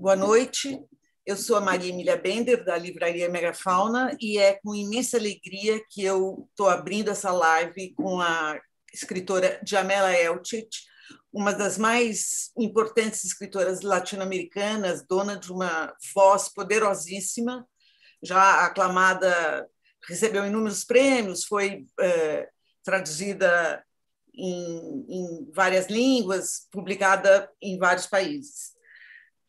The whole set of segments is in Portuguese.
Boa noite. Eu sou a Maria Emília Bender, da Livraria Megafauna, e é com imensa alegria que eu estou abrindo essa live com a escritora Jamela Elchit, uma das mais importantes escritoras latino-americanas, dona de uma voz poderosíssima, já aclamada, recebeu inúmeros prêmios, foi eh, traduzida em, em várias línguas, publicada em vários países.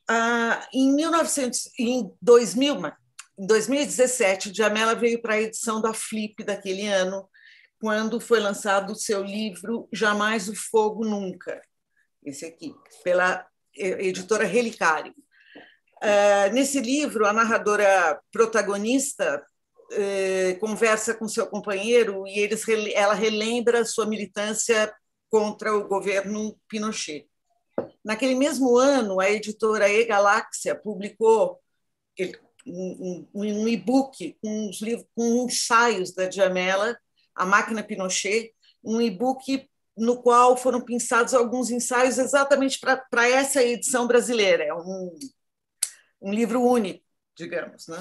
Ah, em, 1900, em 2000, em 2017, Jamela veio para a edição da Flip daquele ano, quando foi lançado o seu livro Jamais o Fogo Nunca, esse aqui, pela editora Relicário. Uh, nesse livro, a narradora protagonista uh, conversa com seu companheiro e eles, ela relembra sua militância contra o governo Pinochet. Naquele mesmo ano, a editora E-Galáxia publicou um e-book com, livros, com ensaios da Diamela, A Máquina Pinochet, um e-book no qual foram pensados alguns ensaios exatamente para essa edição brasileira. É um, um livro único, digamos. Né?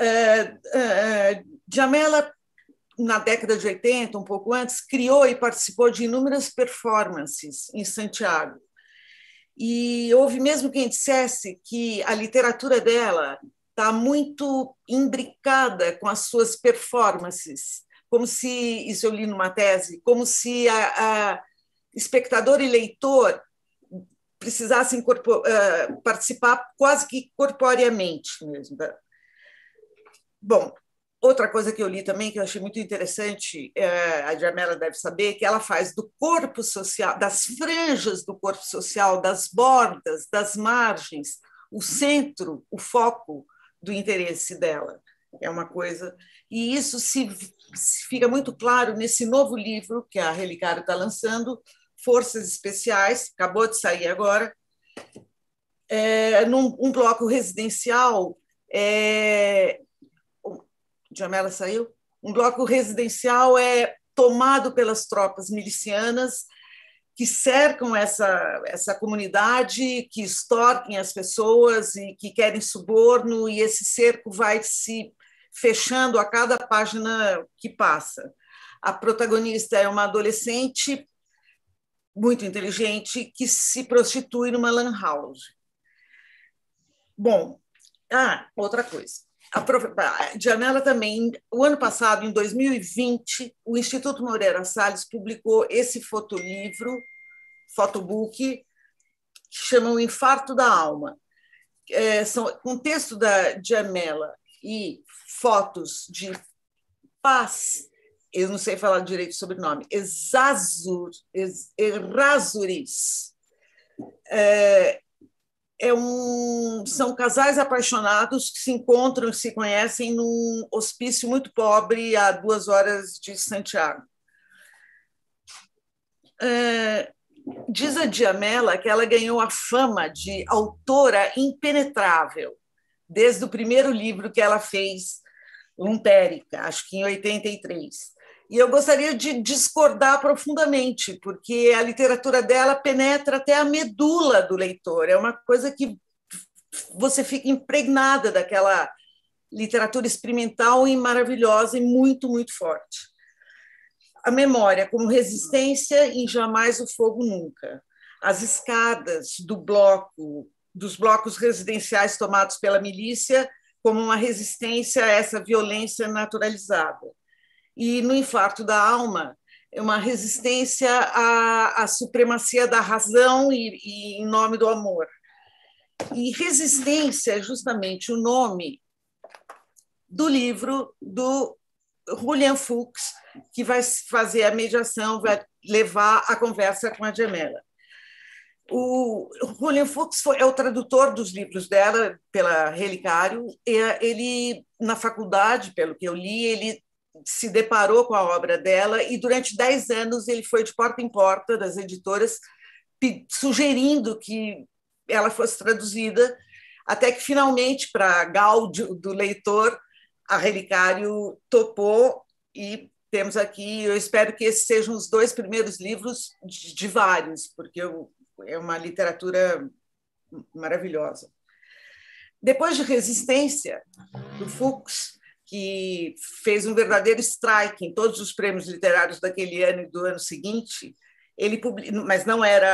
Uh, uh, na década de 80, um pouco antes, criou e participou de inúmeras performances em Santiago. E houve mesmo quem dissesse que a literatura dela está muito imbricada com as suas performances, como se, isso eu li numa tese, como se a, a espectador e leitor precisassem uh, participar quase que corporeamente mesmo. Bom, Outra coisa que eu li também, que eu achei muito interessante, é, a Jamela deve saber, que ela faz do corpo social, das franjas do corpo social, das bordas, das margens, o centro, o foco do interesse dela. É uma coisa. E isso se, se fica muito claro nesse novo livro que a Relicário está lançando, Forças Especiais, acabou de sair agora, é, num um bloco residencial. É, Jamela saiu? Um bloco residencial é tomado pelas tropas milicianas que cercam essa, essa comunidade, que extorquem as pessoas e que querem suborno, e esse cerco vai se fechando a cada página que passa. A protagonista é uma adolescente muito inteligente que se prostitui numa lan house. Bom, ah, outra coisa. Ah, a, a também, o ano passado, em 2020, o Instituto Moreira Salles publicou esse fotolivro, fotobook, que chama O Infarto da Alma. É, são, com texto da Jamela e fotos de paz, eu não sei falar direito o sobrenome, Exazur, Errazuris, é, é um, são casais apaixonados que se encontram, se conhecem num hospício muito pobre a duas horas de Santiago. É, diz a Diamela que ela ganhou a fama de autora impenetrável desde o primeiro livro que ela fez, Lumpérica, acho que em 83. E eu gostaria de discordar profundamente, porque a literatura dela penetra até a medula do leitor. É uma coisa que você fica impregnada daquela literatura experimental e maravilhosa e muito, muito forte. A memória como resistência em jamais o fogo nunca. As escadas do bloco, dos blocos residenciais tomados pela milícia como uma resistência a essa violência naturalizada e no infarto da alma, é uma resistência à, à supremacia da razão e, e em nome do amor. E resistência é justamente o nome do livro do Julian Fuchs, que vai fazer a mediação, vai levar a conversa com a gemela. O Julian Fuchs foi, é o tradutor dos livros dela pela Relicário. Ele, na faculdade, pelo que eu li, ele se deparou com a obra dela e durante dez anos ele foi de porta em porta das editoras sugerindo que ela fosse traduzida, até que finalmente, para gáudio do leitor, a Relicário topou e temos aqui, eu espero que esses sejam os dois primeiros livros de, de vários, porque eu, é uma literatura maravilhosa. Depois de Resistência, do Fuchs, que fez um verdadeiro strike em todos os prêmios literários daquele ano e do ano seguinte. Ele public... mas não era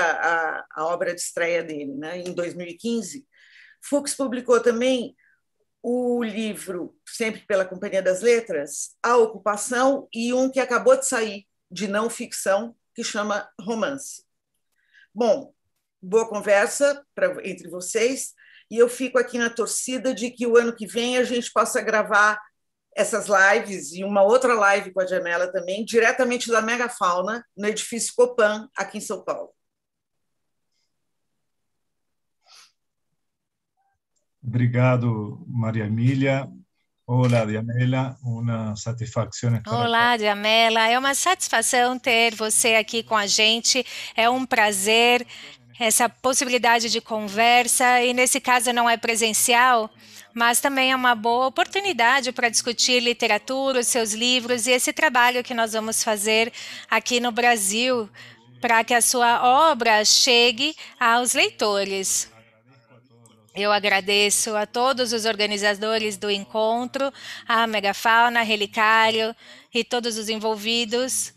a, a obra de estreia dele, né? Em 2015, Fuchs publicou também o livro, sempre pela Companhia das Letras, A Ocupação, e um que acabou de sair, de não ficção, que chama Romance. Bom, boa conversa pra, entre vocês, e eu fico aqui na torcida de que o ano que vem a gente possa gravar essas lives e uma outra live com a Diamela também, diretamente da Megafauna, no edifício Copan, aqui em São Paulo. Obrigado, Maria Emília. Olá, Diamela, uma satisfação Olá, Diamela, é uma satisfação ter você aqui com a gente, é um prazer essa possibilidade de conversa, e nesse caso não é presencial, mas também é uma boa oportunidade para discutir literatura, os seus livros e esse trabalho que nós vamos fazer aqui no Brasil para que a sua obra chegue aos leitores. Eu agradeço a todos os organizadores do encontro, a Megafauna, Relicário e todos os envolvidos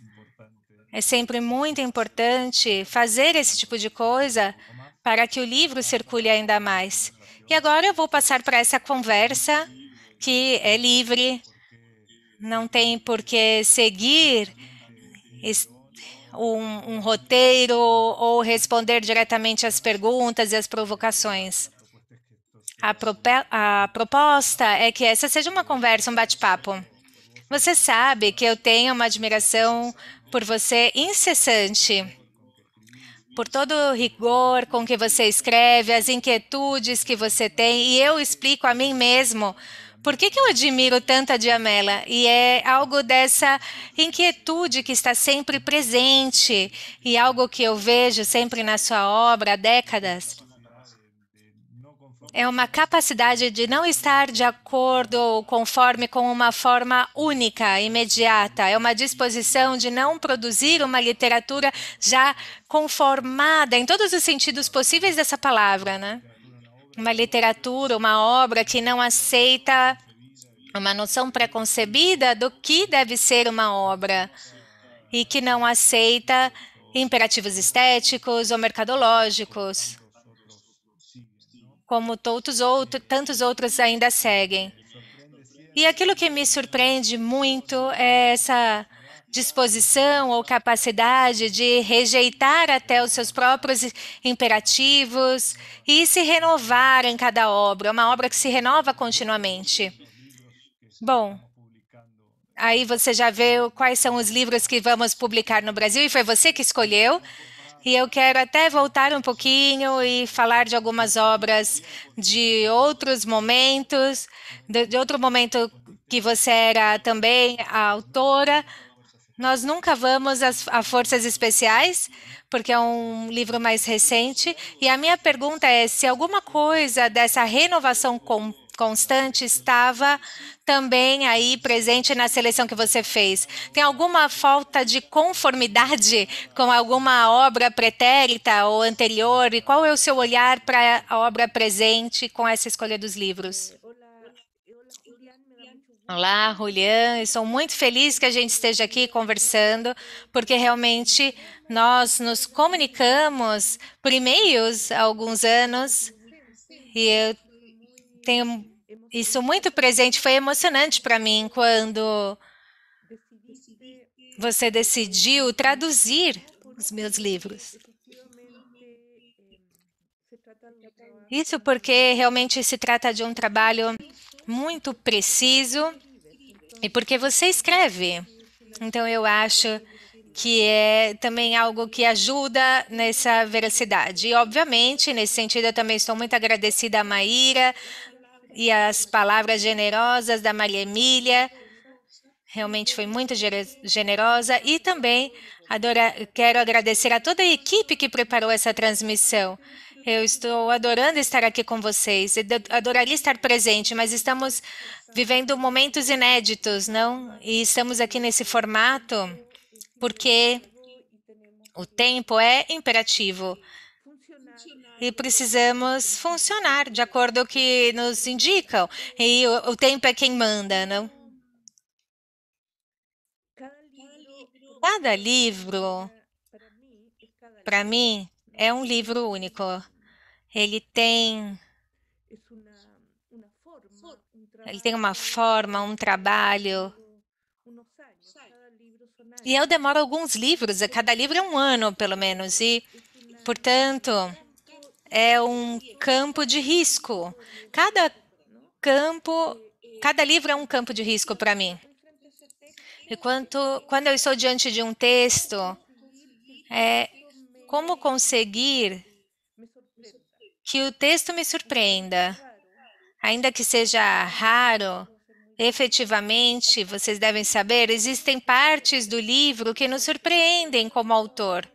é sempre muito importante fazer esse tipo de coisa para que o livro circule ainda mais. E agora eu vou passar para essa conversa que é livre, não tem por que seguir um, um roteiro ou responder diretamente às perguntas e às provocações. A, a proposta é que essa seja uma conversa, um bate-papo. Você sabe que eu tenho uma admiração por você incessante, por todo o rigor com que você escreve, as inquietudes que você tem, e eu explico a mim mesmo por que, que eu admiro tanto a Diamela? E é algo dessa inquietude que está sempre presente e algo que eu vejo sempre na sua obra há décadas é uma capacidade de não estar de acordo ou conforme com uma forma única, imediata. É uma disposição de não produzir uma literatura já conformada em todos os sentidos possíveis dessa palavra, né? Uma literatura, uma obra que não aceita uma noção preconcebida do que deve ser uma obra e que não aceita imperativos estéticos ou mercadológicos como todos outros, tantos outros ainda seguem. E aquilo que me surpreende muito é essa disposição ou capacidade de rejeitar até os seus próprios imperativos e se renovar em cada obra, uma obra que se renova continuamente. Bom, aí você já vê quais são os livros que vamos publicar no Brasil e foi você que escolheu. E eu quero até voltar um pouquinho e falar de algumas obras de outros momentos, de, de outro momento que você era também a autora. Nós nunca vamos às, a Forças Especiais, porque é um livro mais recente. E a minha pergunta é se alguma coisa dessa renovação completa constante estava também aí presente na seleção que você fez. Tem alguma falta de conformidade com alguma obra pretérita ou anterior? E qual é o seu olhar para a obra presente com essa escolha dos livros? Olá, Julian. Estou muito feliz que a gente esteja aqui conversando, porque realmente nós nos comunicamos por e-mails há alguns anos e eu tenho isso muito presente, foi emocionante para mim quando você decidiu traduzir os meus livros. Isso porque realmente se trata de um trabalho muito preciso e porque você escreve. Então eu acho que é também algo que ajuda nessa veracidade. E, obviamente, nesse sentido, eu também estou muito agradecida à Maíra, e as palavras generosas da Maria Emília. Realmente foi muito generosa. E também adora, quero agradecer a toda a equipe que preparou essa transmissão. Eu estou adorando estar aqui com vocês. adoraria estar presente, mas estamos vivendo momentos inéditos, não? E estamos aqui nesse formato porque o tempo é imperativo e precisamos funcionar de acordo com o que nos indicam. E o, o tempo é quem manda, não? Cada livro, para mim, é um livro único. Ele tem ele tem uma forma, um trabalho. E eu demoro alguns livros, cada livro é um ano, pelo menos. E, portanto, é um campo de risco. Cada campo, cada livro é um campo de risco para mim. E quanto, quando eu estou diante de um texto, é como conseguir que o texto me surpreenda. Ainda que seja raro, efetivamente, vocês devem saber, existem partes do livro que nos surpreendem como autor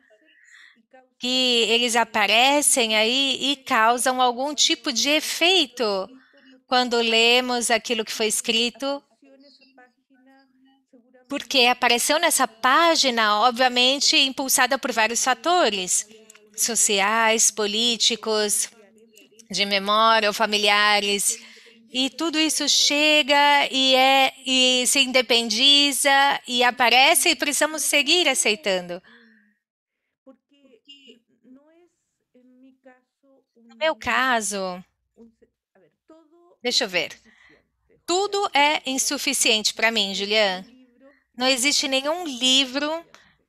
que eles aparecem aí e causam algum tipo de efeito quando lemos aquilo que foi escrito. Porque apareceu nessa página, obviamente, impulsada por vários fatores sociais, políticos, de memória ou familiares. E tudo isso chega e, é, e se independiza e aparece e precisamos seguir aceitando. meu caso, deixa eu ver. Tudo é insuficiente para mim, Julian. Não existe nenhum livro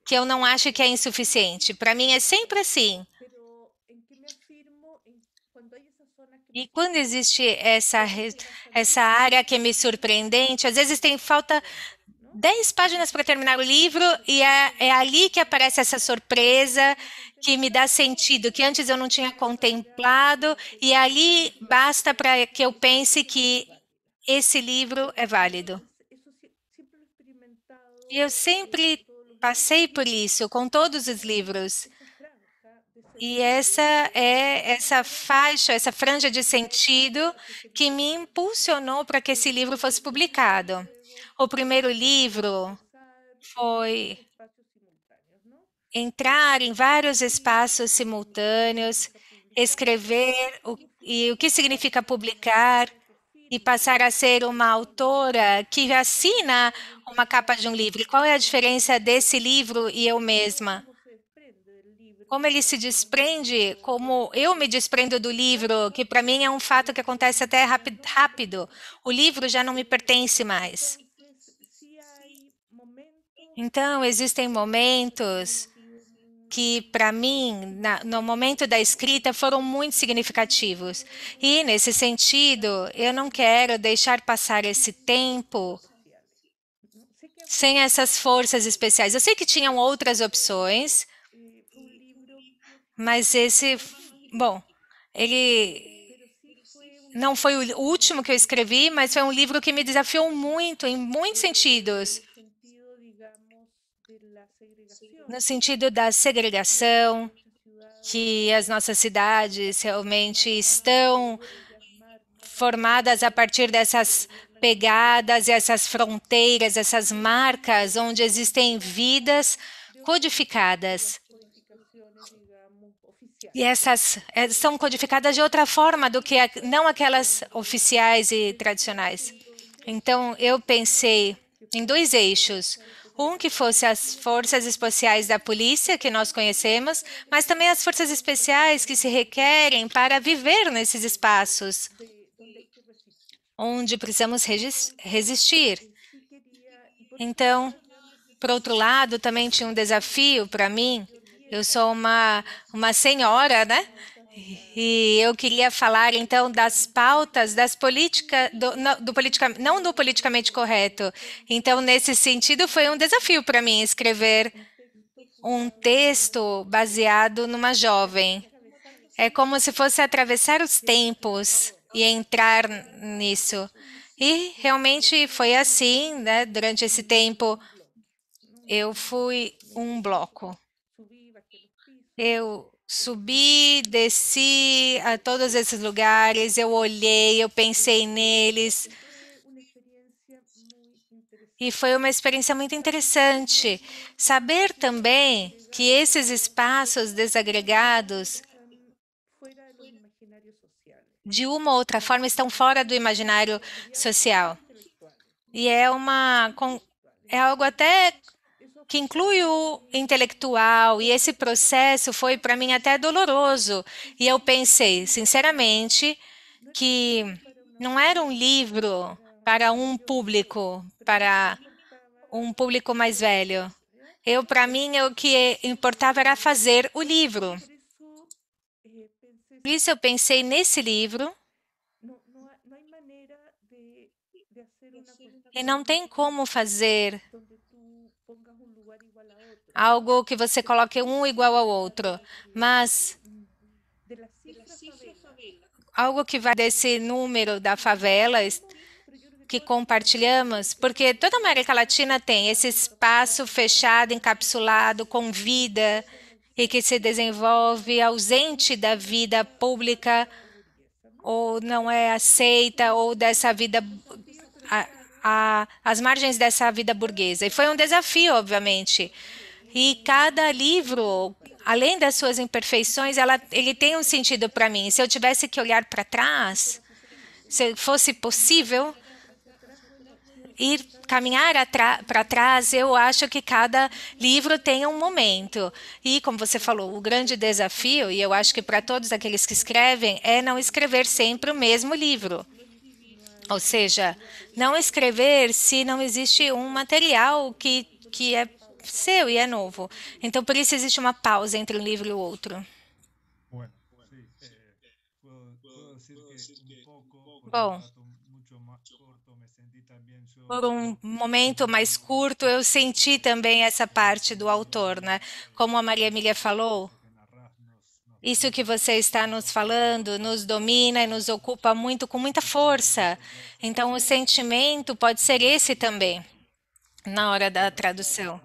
que eu não ache que é insuficiente. Para mim é sempre assim. E quando existe essa, essa área que é me surpreendente, às vezes tem falta 10 páginas para terminar o livro e é, é, ali que aparece essa surpresa que me dá sentido, que antes eu não tinha contemplado, e ali basta para que eu pense que esse livro é válido. Eu sempre passei por isso com todos os livros. E essa é essa faixa, essa franja de sentido que me impulsionou para que esse livro fosse publicado. O primeiro livro foi entrar em vários espaços simultâneos, escrever o, e o que significa publicar e passar a ser uma autora que assina uma capa de um livro. qual é a diferença desse livro e eu mesma? Como ele se desprende, como eu me desprendo do livro, que para mim é um fato que acontece até rápido. O livro já não me pertence mais. Então, existem momentos que para mim na, no momento da escrita foram muito significativos e nesse sentido eu não quero deixar passar esse tempo sem essas forças especiais. Eu sei que tinham outras opções, mas esse, bom, ele não foi o último que eu escrevi, mas foi um livro que me desafiou muito em muitos sentidos no sentido da segregação, que as nossas cidades realmente estão formadas a partir dessas pegadas, essas fronteiras, essas marcas onde existem vidas codificadas. E essas eh, são codificadas de outra forma do que não aquelas oficiais e tradicionais. Então, eu pensei em dois eixos. Um que fosse as forças especiais da polícia, que nós conhecemos, mas também as forças especiais que se requerem para viver nesses espaços, onde precisamos resistir. Então, por outro lado, também tinha um desafio para mim. Eu sou uma, uma senhora, né? E eu queria falar então das pautas das políticas do, não, do politica, não do politicamente correto. Então, nesse sentido, foi um desafio para mim escrever um texto baseado numa jovem. É como se fosse atravessar os tempos e entrar nisso. E realmente foi assim, né? Durante esse tempo, eu fui um bloco. Eu subi, desci a todos esses lugares, eu olhei, eu pensei neles. E foi uma experiência muito interessante. Saber também que esses espaços desagregados, de uma ou outra forma, estão fora do imaginário social. E é uma é algo até que inclui o intelectual, e esse processo foi para mim até doloroso. E eu pensei, sinceramente, que não era um livro para um público, para um público mais velho. Eu, para mim, o que importava era fazer o livro. Por isso eu pensei nesse livro. E não tem como fazer algo que você coloque um igual ao outro, mas algo que vai desse número da favela que compartilhamos, porque toda a América Latina tem esse espaço fechado, encapsulado, com vida e que se desenvolve ausente da vida pública ou não é aceita ou dessa vida a, a, as margens dessa vida burguesa. E foi um desafio, obviamente, e cada livro, além das suas imperfeições, ela, ele tem um sentido para mim. Se eu tivesse que olhar para trás, se fosse possível ir caminhar para trás, eu acho que cada livro tem um momento. E como você falou, o grande desafio, e eu acho que para todos aqueles que escrevem, é não escrever sempre o mesmo livro. Ou seja, não escrever se não existe um material que que é seu e é novo. Então, por isso existe uma pausa entre um livro e o outro. Bom, por um momento mais curto, eu senti também essa parte do autor, né? Como a Maria Emília falou, isso que você está nos falando nos domina e nos ocupa muito, com muita força. Então, o sentimento pode ser esse também, na hora da tradução.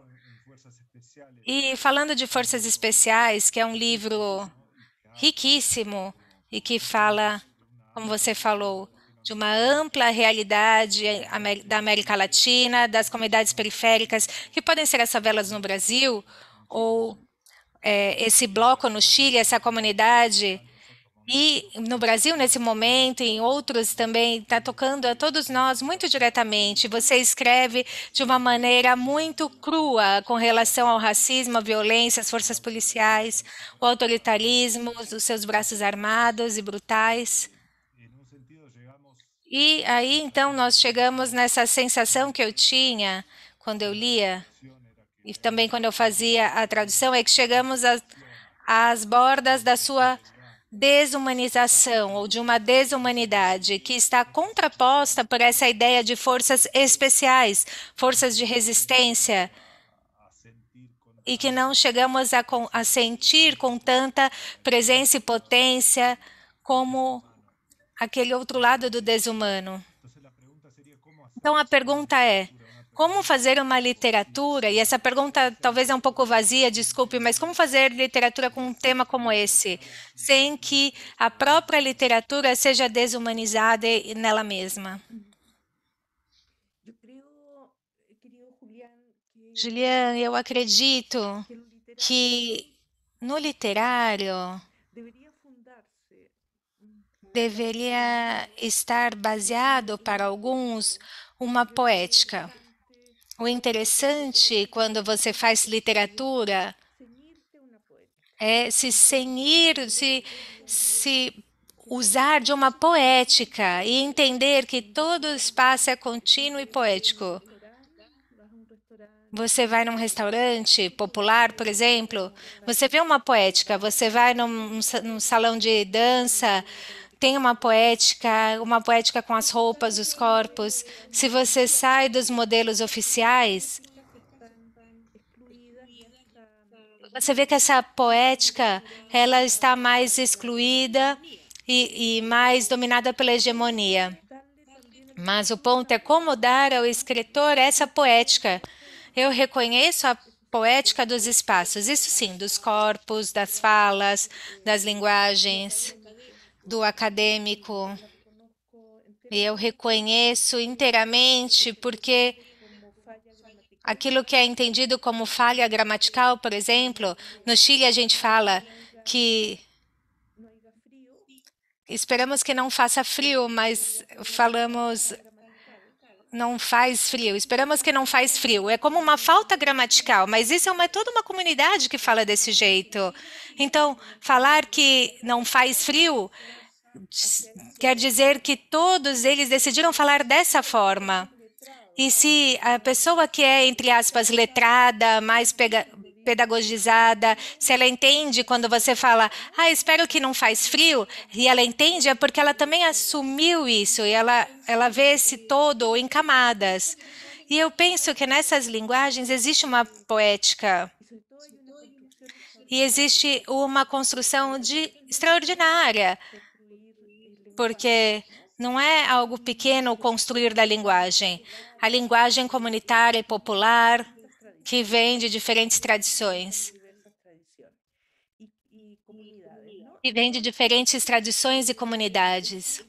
E falando de Forças Especiais, que é um livro riquíssimo e que fala, como você falou, de uma ampla realidade da América Latina, das comunidades periféricas, que podem ser as favelas no Brasil, ou é, esse bloco no Chile, essa comunidade e no Brasil, nesse momento, em outros também, está tocando a todos nós muito diretamente. Você escreve de uma maneira muito crua com relação ao racismo, à violência, às forças policiais, o autoritarismo, os seus braços armados e brutais. E aí, então, nós chegamos nessa sensação que eu tinha quando eu lia, e também quando eu fazia a tradução, é que chegamos às bordas da sua desumanização ou de uma desumanidade que está contraposta por essa ideia de forças especiais, forças de resistência, e que não chegamos a, a sentir com tanta presença e potência como aquele outro lado do desumano. Então a pergunta é: como fazer uma literatura, e essa pergunta talvez é um pouco vazia, desculpe, mas como fazer literatura com um tema como esse, sem que a própria literatura seja desumanizada nela mesma? Juliana, eu acredito que no literário deveria estar baseado para alguns uma poética. O interessante quando você faz literatura é se senir, se, se usar de uma poética e entender que todo espaço é contínuo e poético. Você vai num restaurante popular, por exemplo, você vê uma poética, você vai num, num salão de dança, tem uma poética, uma poética com as roupas, os corpos. Se você sai dos modelos oficiais, você vê que essa poética ela está mais excluída e, e mais dominada pela hegemonia. Mas o ponto é como dar ao escritor essa poética. Eu reconheço a poética dos espaços, isso sim, dos corpos, das falas, das linguagens do acadêmico. E eu reconheço inteiramente, porque aquilo que é entendido como falha gramatical, por exemplo, no Chile a gente fala que esperamos que não faça frio, mas falamos não faz frio, esperamos que não faz frio. É como uma falta gramatical, mas isso é uma, toda uma comunidade que fala desse jeito. Então, falar que não faz frio quer dizer que todos eles decidiram falar dessa forma. E se a pessoa que é, entre aspas, letrada, mais pega, pedagogizada, se ela entende quando você fala, ah, espero que não faz frio, e ela entende, é porque ela também assumiu isso e ela, ela vê esse todo em camadas. E eu penso que nessas linguagens existe uma poética e existe uma construção de extraordinária, porque não é algo pequeno construir da linguagem. A linguagem comunitária e popular que vem de diferentes tradições. Que vem de diferentes tradições e comunidades.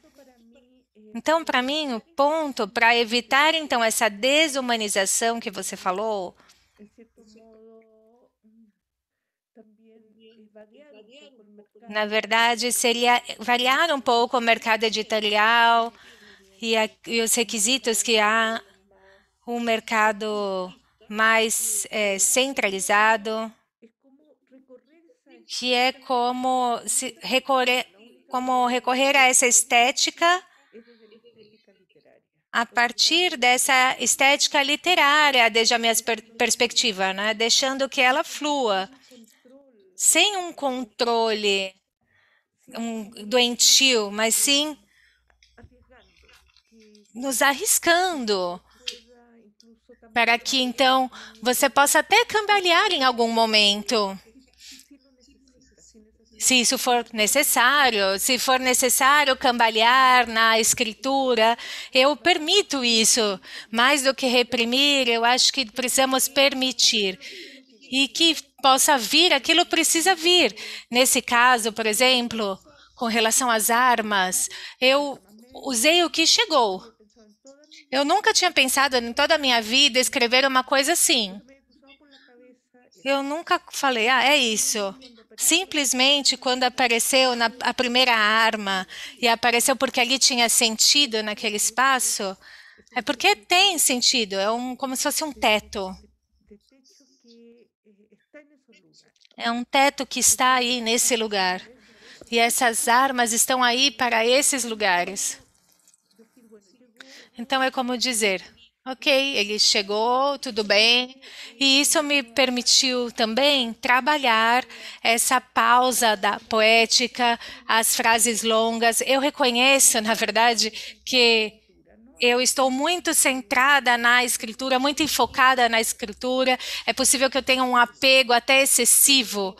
Então, para mim, o ponto para evitar então essa desumanização que você falou, na verdade, seria variar um pouco o mercado editorial e, a, e os requisitos que há o mercado mais é, centralizado, que é como recorrer, como recorrer a essa estética a partir dessa estética literária, desde a minha perspectiva, né? deixando que ela flua, sem um controle um doentio, mas sim nos arriscando para que então você possa até cambalear em algum momento. Se isso for necessário, se for necessário cambalear na escritura, eu permito isso. Mais do que reprimir, eu acho que precisamos permitir. E que possa vir aquilo precisa vir. Nesse caso, por exemplo, com relação às armas, eu usei o que chegou. Eu nunca tinha pensado em toda a minha vida escrever uma coisa assim. Eu nunca falei, ah, é isso. Simplesmente quando apareceu na, a primeira arma e apareceu porque ali tinha sentido naquele espaço, é porque tem sentido, é um, como se fosse um teto. É um teto que está aí nesse lugar. E essas armas estão aí para esses lugares. Então é como dizer, ok, ele chegou, tudo bem. E isso me permitiu também trabalhar essa pausa da poética, as frases longas. Eu reconheço, na verdade, que eu estou muito centrada na escritura, muito enfocada na escritura. É possível que eu tenha um apego até excessivo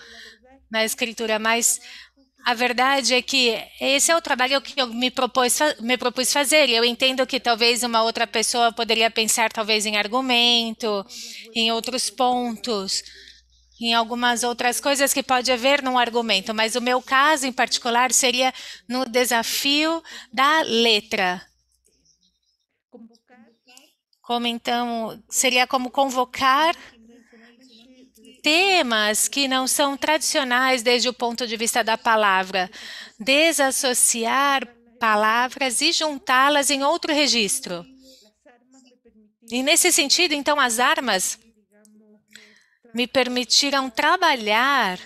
na escritura, mas a verdade é que esse é o trabalho que eu me propus, me propus fazer. Eu entendo que talvez uma outra pessoa poderia pensar talvez em argumento, em outros pontos, em algumas outras coisas que pode haver num argumento. Mas o meu caso em particular seria no desafio da letra. Como então seria como convocar temas que não são tradicionais desde o ponto de vista da palavra, desassociar palavras e juntá-las em outro registro. E nesse sentido, então, as armas me permitiram trabalhar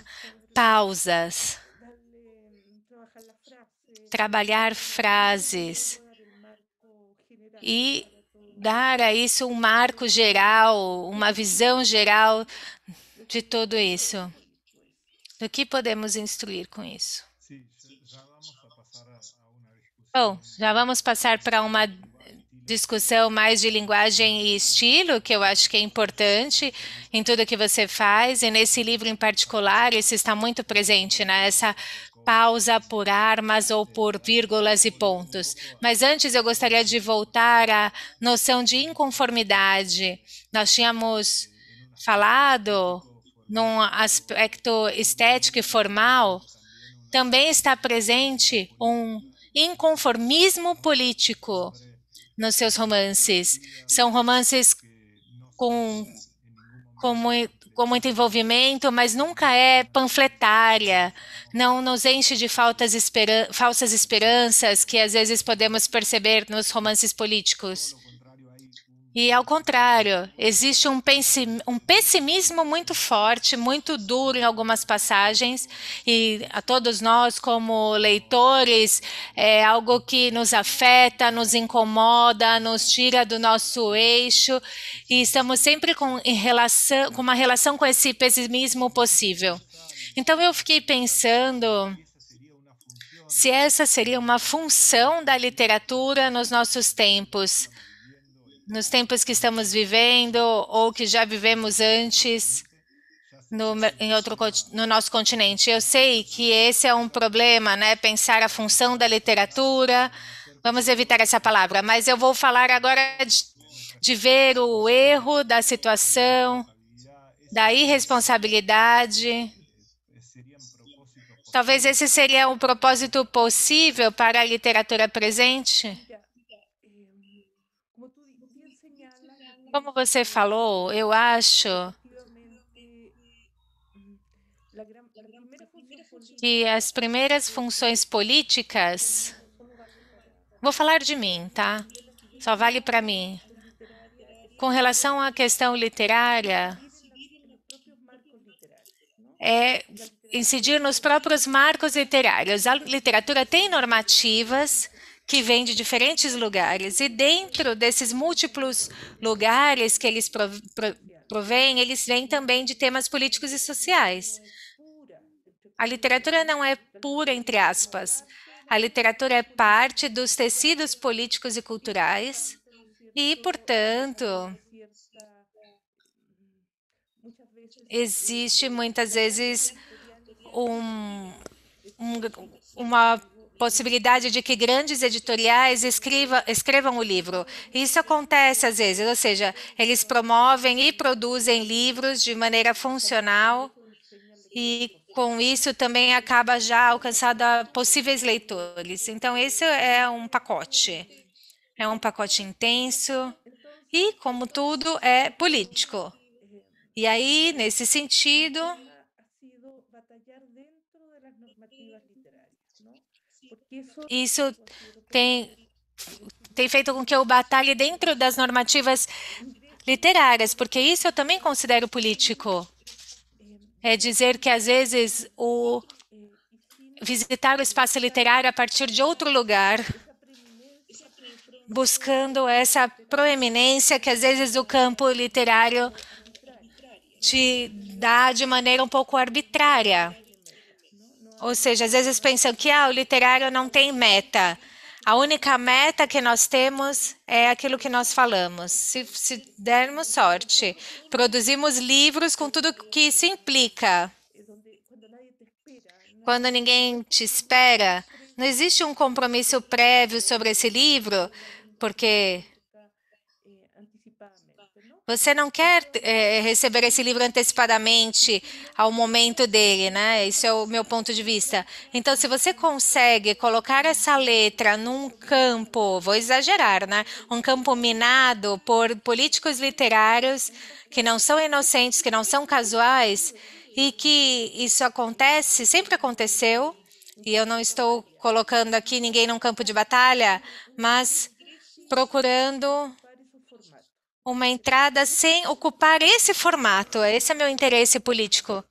pausas, trabalhar frases e dar a isso um marco geral, uma visão geral de tudo isso? Do que podemos instruir com isso? Bom, já vamos passar para uma discussão mais de linguagem e estilo, que eu acho que é importante em tudo que você faz, e nesse livro em particular, isso está muito presente, né? Essa pausa por armas ou por vírgulas e pontos. Mas antes eu gostaria de voltar à noção de inconformidade. Nós tínhamos falado num aspecto estético e formal, também está presente um inconformismo político nos seus romances. São romances com, com, com muito envolvimento, mas nunca é panfletária, não nos enche de faltas esperan falsas esperanças que às vezes podemos perceber nos romances políticos. E ao contrário, existe um, pessimismo muito forte, muito duro em algumas passagens, e a todos nós, como leitores, é algo que nos afeta, nos incomoda, nos tira do nosso eixo, e estamos sempre com, relação, com uma relação com esse pessimismo possível. Então eu fiquei pensando se essa seria uma função da literatura nos nossos tempos nos tempos que estamos vivendo ou que já vivemos antes no, em outro, no nosso continente. Eu sei que esse é um problema, né? Pensar a função da literatura. Vamos evitar essa palavra, mas eu vou falar agora de, de ver o erro da situação, da irresponsabilidade. Talvez esse seria um propósito possível para a literatura presente. Como você falou, eu acho que as primeiras funções políticas. Vou falar de mim, tá? Só vale para mim. Com relação à questão literária, é incidir nos próprios marcos literários. A literatura tem normativas que vêm de diferentes lugares. E dentro desses múltiplos lugares que eles provêm, eles vêm também de temas políticos e sociais. A literatura não é pura, entre aspas. A literatura é parte dos tecidos políticos e culturais e, portanto, existe muitas vezes um, um, uma possibilidade de que grandes editoriais escreva, escrevam o livro. Isso acontece às vezes, ou seja, eles promovem e produzem livros de maneira funcional e com isso também acaba já alcançado a possíveis leitores. Então, esse é um pacote. É um pacote intenso e, como tudo, é político. E aí, nesse sentido, Isso tem, tem feito com que eu batalhe dentro das normativas literárias, porque isso eu também considero político. É dizer que, às vezes, o visitar o espaço literário a partir de outro lugar, buscando essa proeminência que, às vezes, o campo literário te dá de maneira um pouco arbitrária. Ou seja, às vezes pensam que ah, o literário não tem meta. A única meta que nós temos é aquilo que nós falamos. Se, se dermos sorte, produzimos livros com tudo que isso implica. Quando ninguém te espera, não existe um compromisso prévio sobre esse livro, porque você não quer é, receber esse livro antecipadamente ao momento dele, né? Isso é o meu ponto de vista. Então, se você consegue colocar essa letra num campo, vou exagerar, né? Um campo minado por políticos literários que não são inocentes, que não são casuais e que isso acontece, sempre aconteceu. E eu não estou colocando aqui ninguém num campo de batalha, mas procurando uma entrada sem ocupar esse formato. Esse é meu interesse político.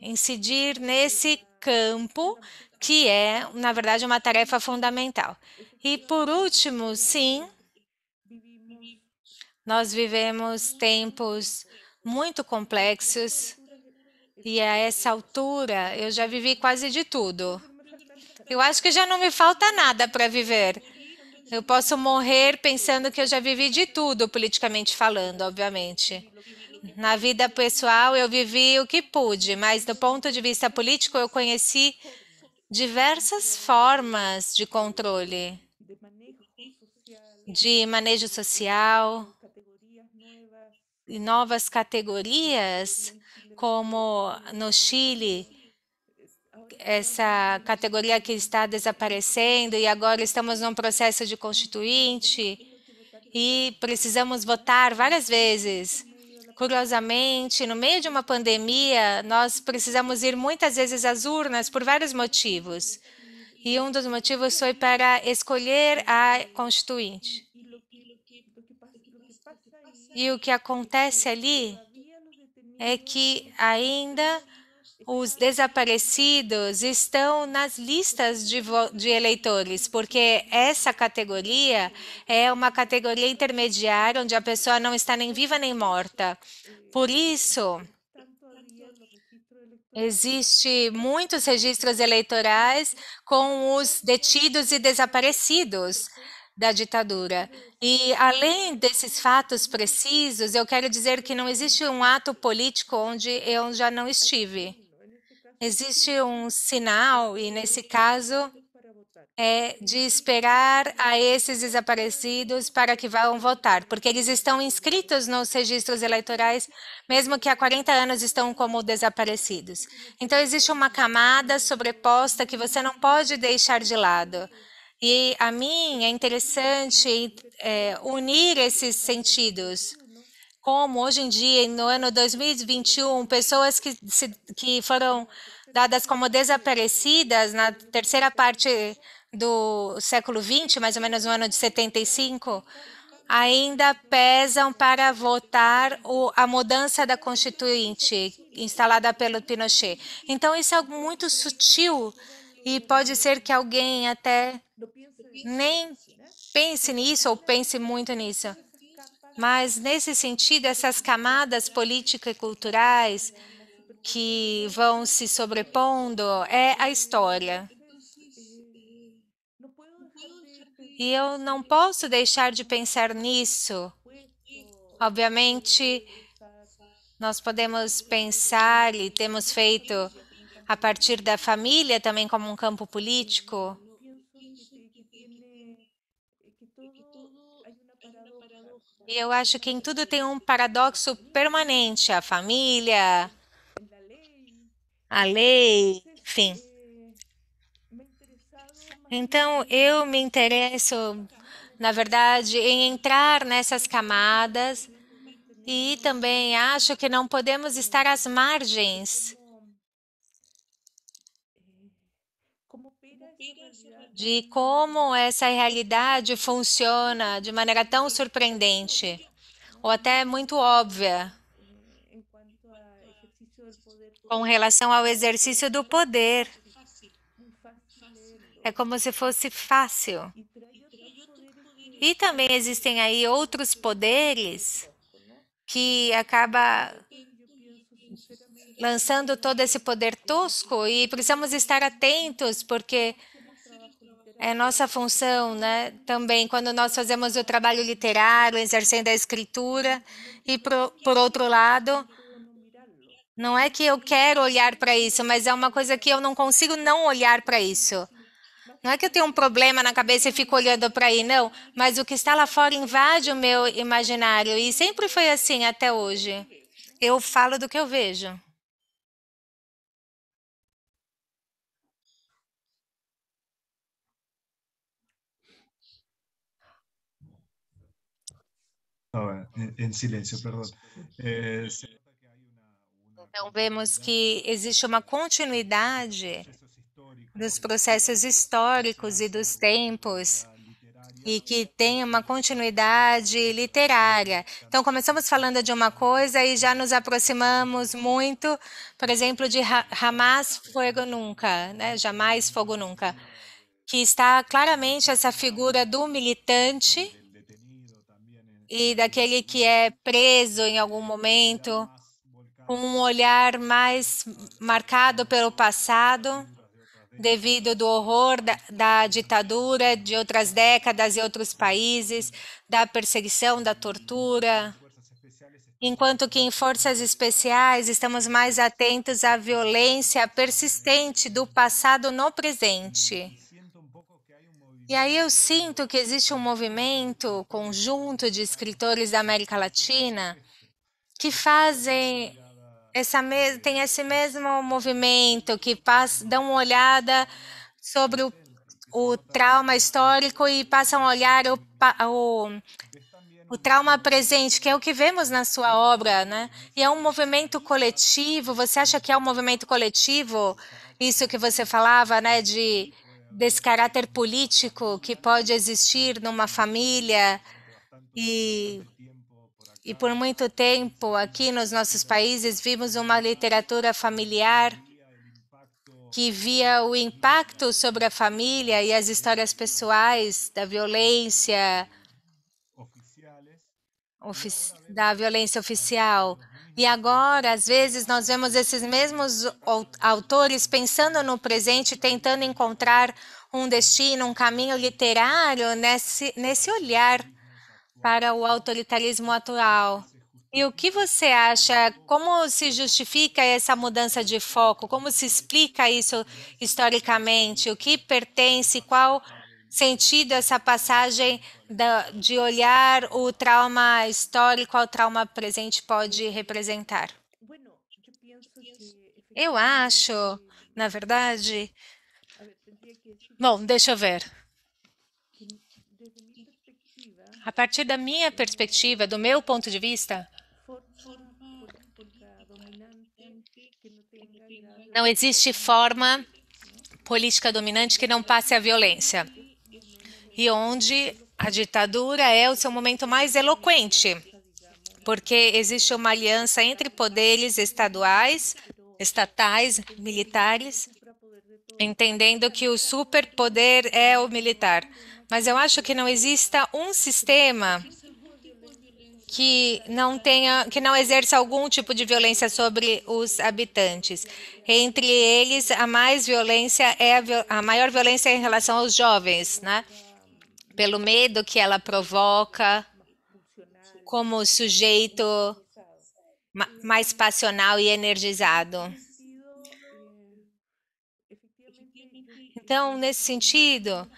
Incidir nesse campo, que é, na verdade, uma tarefa fundamental. E, por último, sim, nós vivemos tempos muito complexos e a essa altura eu já vivi quase de tudo. Eu acho que já não me falta nada para viver. Eu posso morrer pensando que eu já vivi de tudo, politicamente falando, obviamente. Na vida pessoal, eu vivi o que pude, mas do ponto de vista político, eu conheci diversas formas de controle, de manejo social, e novas categorias, como no Chile, essa categoria que está desaparecendo e agora estamos num processo de constituinte e precisamos votar várias vezes. Curiosamente, no meio de uma pandemia, nós precisamos ir muitas vezes às urnas por vários motivos. E um dos motivos foi para escolher a constituinte. E o que acontece ali é que ainda os desaparecidos estão nas listas de, de, eleitores, porque essa categoria é uma categoria intermediária, onde a pessoa não está nem viva nem morta. Por isso, existe muitos registros eleitorais com os detidos e desaparecidos da ditadura. E além desses fatos precisos, eu quero dizer que não existe um ato político onde eu já não estive. Existe um sinal, e nesse caso é de esperar a esses desaparecidos para que vão votar, porque eles estão inscritos nos registros eleitorais, mesmo que há 40 anos estão como desaparecidos. Então, existe uma camada sobreposta que você não pode deixar de lado. E a mim é interessante é, unir esses sentidos como hoje em dia, no ano 2021, pessoas que, se, que foram dadas como desaparecidas na terceira parte do século XX, mais ou menos no ano de 75, ainda pesam para votar o, a mudança da Constituinte instalada pelo Pinochet. Então, isso é muito sutil e pode ser que alguém até nem pense nisso ou pense muito nisso. Mas, nesse sentido, essas camadas políticas e culturais que vão se sobrepondo é a história. E eu não posso deixar de pensar nisso. Obviamente, nós podemos pensar e temos feito a partir da família também como um campo político. eu acho que em tudo tem um paradoxo permanente: a família, a lei, enfim. Então, eu me interesso, na verdade, em entrar nessas camadas e também acho que não podemos estar às margens de como essa realidade funciona de maneira tão surpreendente ou até muito óbvia com relação ao exercício do poder. É como se fosse fácil. E também existem aí outros poderes é né? que acaba lançando todo esse poder tosco e precisamos estar atentos porque é nossa função, né? Também quando nós fazemos o trabalho literário, exercendo a escritura e por, por outro lado, não é que eu quero olhar para isso, mas é uma coisa que eu não consigo não olhar para isso. Não é que eu tenho um problema na cabeça e fico olhando para aí, não, mas o que está lá fora invade o meu imaginário e sempre foi assim até hoje. Eu falo do que eu vejo. em silêncio, perdão. então, vemos que existe uma continuidade dos processos históricos e dos tempos e que tem uma continuidade literária. Então, começamos falando de uma coisa e já nos aproximamos muito, por exemplo, de Hamas Fogo Nunca, né? Jamais Fogo Nunca, que está claramente essa figura do militante e daquele que é preso em algum momento, com um olhar mais marcado pelo passado, devido do horror da, da, ditadura, de outras décadas e outros países, da perseguição, da tortura. Enquanto que em forças especiais estamos mais atentos à violência persistente do passado no presente e aí eu sinto que existe um movimento conjunto de escritores da América Latina que fazem essa tem esse mesmo movimento que dão uma olhada sobre o, o trauma histórico e passam a olhar o, o o trauma presente, que é o que vemos na sua obra, né? E é um movimento coletivo. Você acha que é um movimento coletivo? Isso que você falava, né? De desse caráter político que pode existir numa família e e por muito tempo aqui nos nossos países vimos uma literatura familiar que via o impacto sobre a família e as histórias pessoais da violência da violência oficial e agora, às vezes, nós vemos esses mesmos autores pensando no presente, tentando encontrar um destino, um caminho literário nesse, nesse olhar para o autoritarismo atual. E o que você acha? Como se justifica essa mudança de foco? Como se explica isso historicamente? O que pertence? Qual sentido essa passagem de olhar o trauma histórico ao trauma presente pode representar? Eu acho, na verdade. Bom, deixa eu ver. A partir da minha perspectiva, do meu ponto de vista, não existe forma política dominante que não passe a violência. E onde a ditadura é o seu momento mais eloquente, porque existe uma aliança entre poderes estaduais, estatais, militares, entendendo que o superpoder é o militar. Mas eu acho que não exista um sistema que não tenha, que não exerça algum tipo de violência sobre os habitantes. Entre eles, a mais violência é a, a maior violência é em relação aos jovens, né? pelo medo que ela provoca, como sujeito mais passional e energizado. Então, nesse sentido,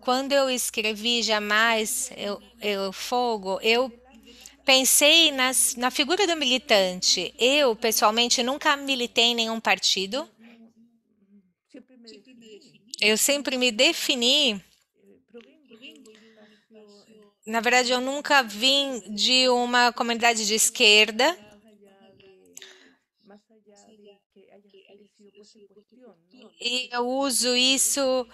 quando eu escrevi Jamais eu, eu Fogo, eu pensei nas, na figura do militante. Eu, pessoalmente, nunca militei em nenhum partido. Eu sempre me defini na verdade, eu nunca vim de uma comunidade de esquerda. E eu uso isso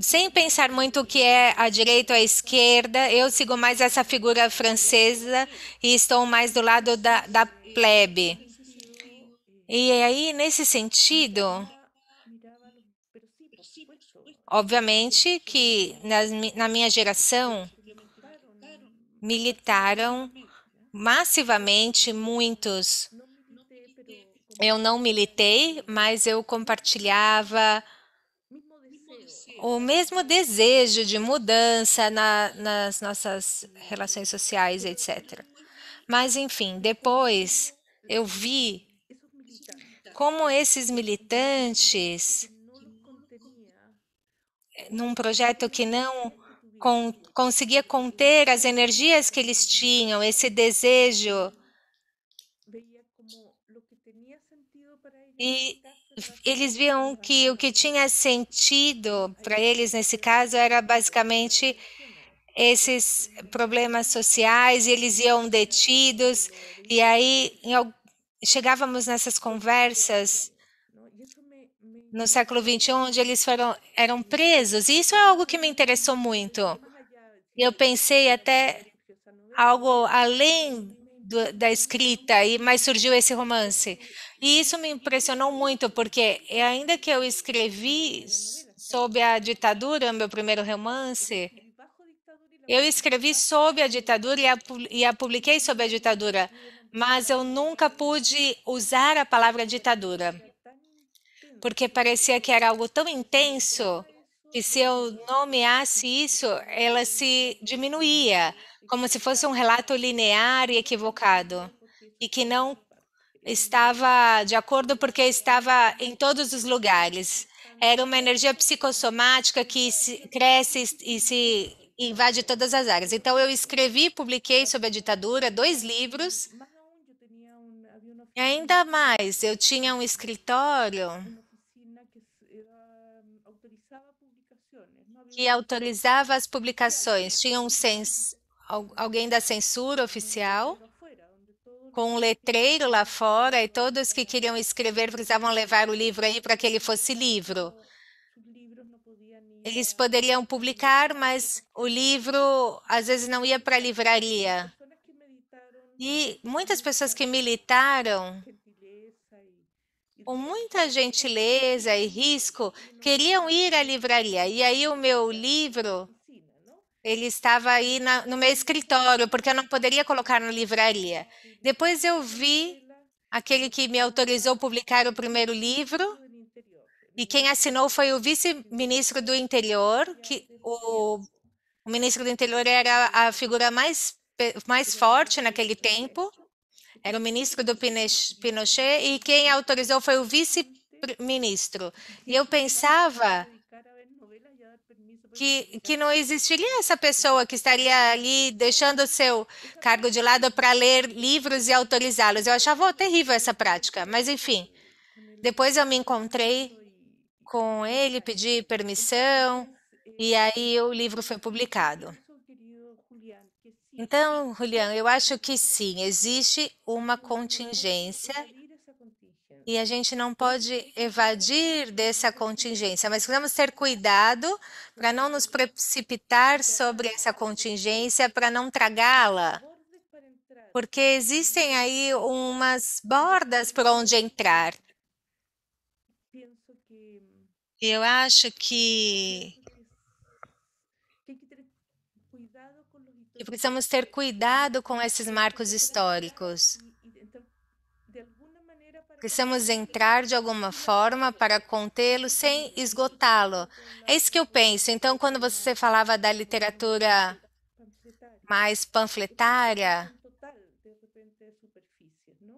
sem pensar muito o que é a direita ou a esquerda. Eu sigo mais essa figura francesa e estou mais do lado da, da plebe. E aí, nesse sentido, obviamente que na, na minha geração, militaram massivamente muitos. Eu não militei, mas eu compartilhava o mesmo desejo de mudança na, nas nossas relações sociais, etc. Mas, enfim, depois eu vi como esses militantes, num projeto que não con conseguia conter as energias que eles tinham, esse desejo. E eles viam que o que tinha sentido para eles nesse caso era basicamente esses problemas sociais, eles iam detidos, e aí em, chegávamos nessas conversas no século XXI, onde eles foram, eram presos. E isso é algo que me interessou muito. Eu pensei até algo além do, da escrita, e mas surgiu esse romance. E isso me impressionou muito, porque ainda que eu escrevi sobre a ditadura, meu primeiro romance, eu escrevi sobre a ditadura e a, e a publiquei sobre a ditadura, mas eu nunca pude usar a palavra ditadura porque parecia que era algo tão intenso que se eu nomeasse isso, ela se diminuía, como se fosse um relato linear e equivocado, e que não estava de acordo porque estava em todos os lugares. Era uma energia psicossomática que cresce e se invade todas as áreas. Então, eu escrevi e publiquei sobre a ditadura dois livros. E ainda mais, eu tinha um escritório que autorizava as publicações. Tinha um cens... alguém da censura oficial com um letreiro lá fora e todos que queriam escrever precisavam levar o livro aí para que ele fosse livro. Eles poderiam publicar, mas o livro às vezes não ia para a livraria. E muitas pessoas que militaram com muita gentileza e risco, queriam ir à livraria. E aí o meu livro, ele estava aí na, no meu escritório, porque eu não poderia colocar na livraria. Depois eu vi aquele que me autorizou a publicar o primeiro livro, e quem assinou foi o vice-ministro do interior, que o, o ministro do interior era a figura mais, mais forte naquele tempo, era é o ministro do Pinochet e quem autorizou foi o vice-ministro. E eu pensava que, que não existiria essa pessoa que estaria ali deixando o seu cargo de lado para ler livros e autorizá-los. Eu achava oh, terrível essa prática, mas enfim. Depois eu me encontrei com ele, pedi permissão e aí o livro foi publicado. Então, Julian, eu acho que sim, existe uma contingência e a gente não pode evadir dessa contingência, mas precisamos ter cuidado para não nos precipitar sobre essa contingência, para não tragá-la, porque existem aí umas bordas por onde entrar. Eu acho que e precisamos ter cuidado com esses marcos históricos. Precisamos entrar de alguma forma para contê-lo sem esgotá-lo. É isso que eu penso. Então, quando você falava da literatura mais panfletária,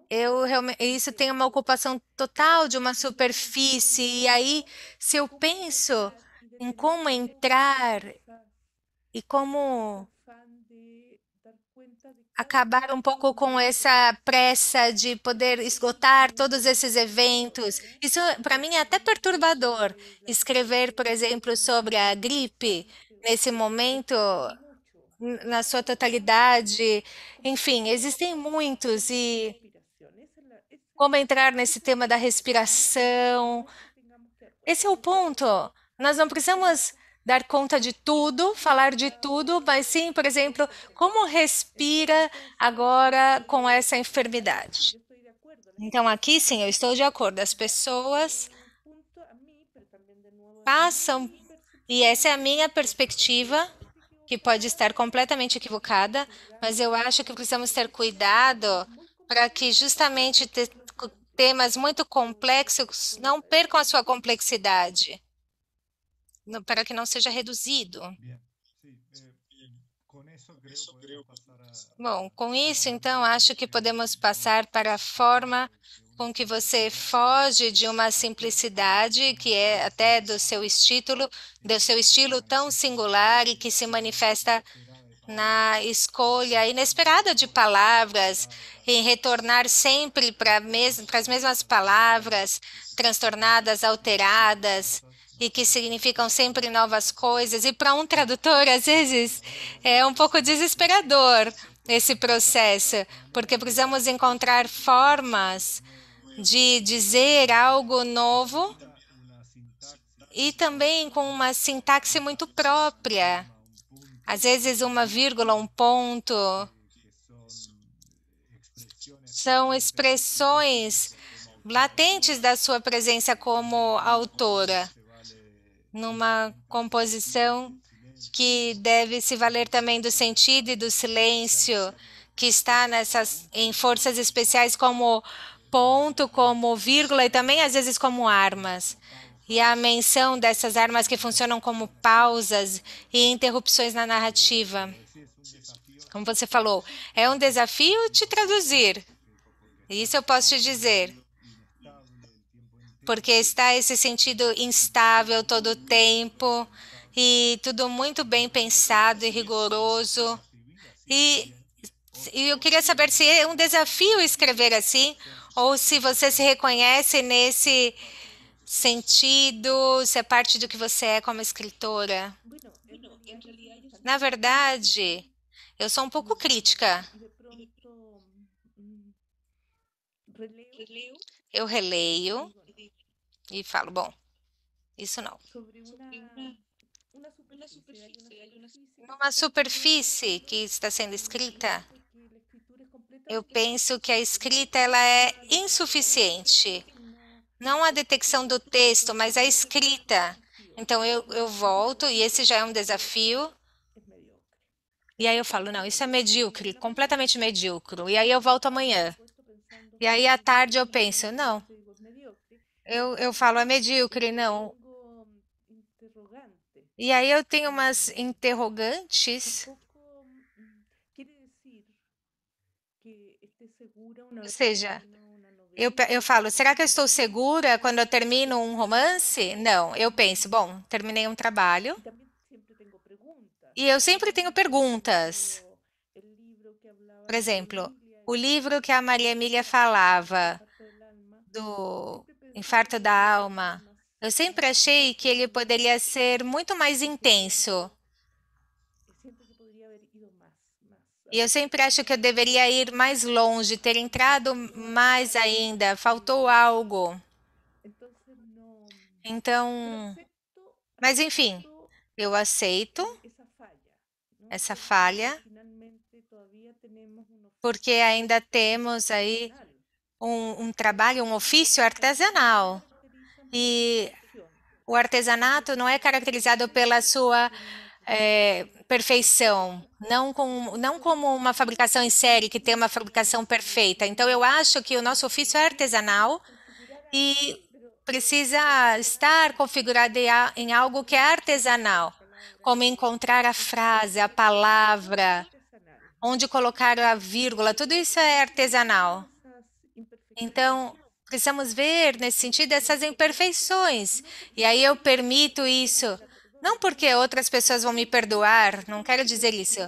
eu realmente isso tem uma ocupação total de uma superfície. E aí, se eu penso em como entrar e como acabar um pouco com essa pressa de poder esgotar todos esses eventos. Isso, para mim, é até perturbador. Escrever, por exemplo, sobre a gripe nesse momento, na sua totalidade. Enfim, existem muitos. E como entrar nesse tema da respiração? Esse é o ponto. Nós não precisamos dar conta de tudo, falar de tudo, mas sim, por exemplo, como respira agora com essa enfermidade. Então, aqui sim, eu estou de acordo. As pessoas passam, e essa é a minha perspectiva, que pode estar completamente equivocada, mas eu acho que precisamos ter cuidado para que justamente temas muito complexos não percam a sua complexidade para que não seja reduzido. Eh, Bom, com isso, então, acho que podemos passar para a forma com que você foge de uma simplicidade que é até do seu estilo, do seu estilo tão singular e que se manifesta na escolha inesperada de palavras, em retornar sempre para mes as mesmas palavras, transtornadas, alteradas, e que significam sempre novas coisas. E para um tradutor, às vezes, é um pouco desesperador esse processo, porque precisamos encontrar formas de dizer algo novo e também com uma sintaxe muito própria. Às vezes, uma vírgula, um ponto. São expressões latentes da sua presença como autora numa composição que deve se valer também do sentido e do silêncio que está nessas em forças especiais como ponto, como vírgula e também às vezes como armas. E a menção dessas armas que funcionam como pausas e interrupções na narrativa. Como você falou, é um desafio te traduzir. Isso eu posso te dizer porque está esse sentido instável todo o tempo e tudo muito bem pensado e rigoroso. E, e eu queria saber se é um desafio escrever assim ou se você se reconhece nesse sentido, se é parte do que você é como escritora. Na verdade, eu sou um pouco crítica. Eu releio e falo, bom, isso não. Sobre uma, uma superfície, uma superfície que está sendo escrita, é eu penso que a escrita ela é, é insuficiente. Não a detecção do texto, mas a escrita. Então eu, eu volto, e esse já é um desafio. É e aí eu falo, não, isso é medíocre, completamente medíocre. E aí eu volto amanhã. E aí à tarde eu penso, não, eu, eu falo, é medíocre, é não. E aí eu tenho umas é interrogantes. Hum, Ou seja, eu, eu falo, será que eu estou segura quando eu termino um romance? Não, eu penso, bom, terminei um trabalho. E eu sempre tenho perguntas. Tipo, Por exemplo, o livro que a Maria Emília falava do Infarto da Alma. Eu sempre achei que ele poderia ser muito mais intenso. E eu sempre acho que eu deveria ir mais longe, ter entrado mais ainda. Faltou algo. Então, mas enfim, eu aceito essa falha, porque ainda temos aí um, um trabalho, um ofício artesanal. E o artesanato não é caracterizado pela sua é, perfeição, não, com, não como uma fabricação em série que tem uma fabricação perfeita. Então, eu acho que o nosso ofício é artesanal e precisa estar configurado em algo que é artesanal, como encontrar a frase, a palavra, onde colocar a vírgula, tudo isso é artesanal. Então, precisamos ver nesse sentido essas imperfeições. E aí eu permito isso, não porque outras pessoas vão me perdoar, não quero dizer isso.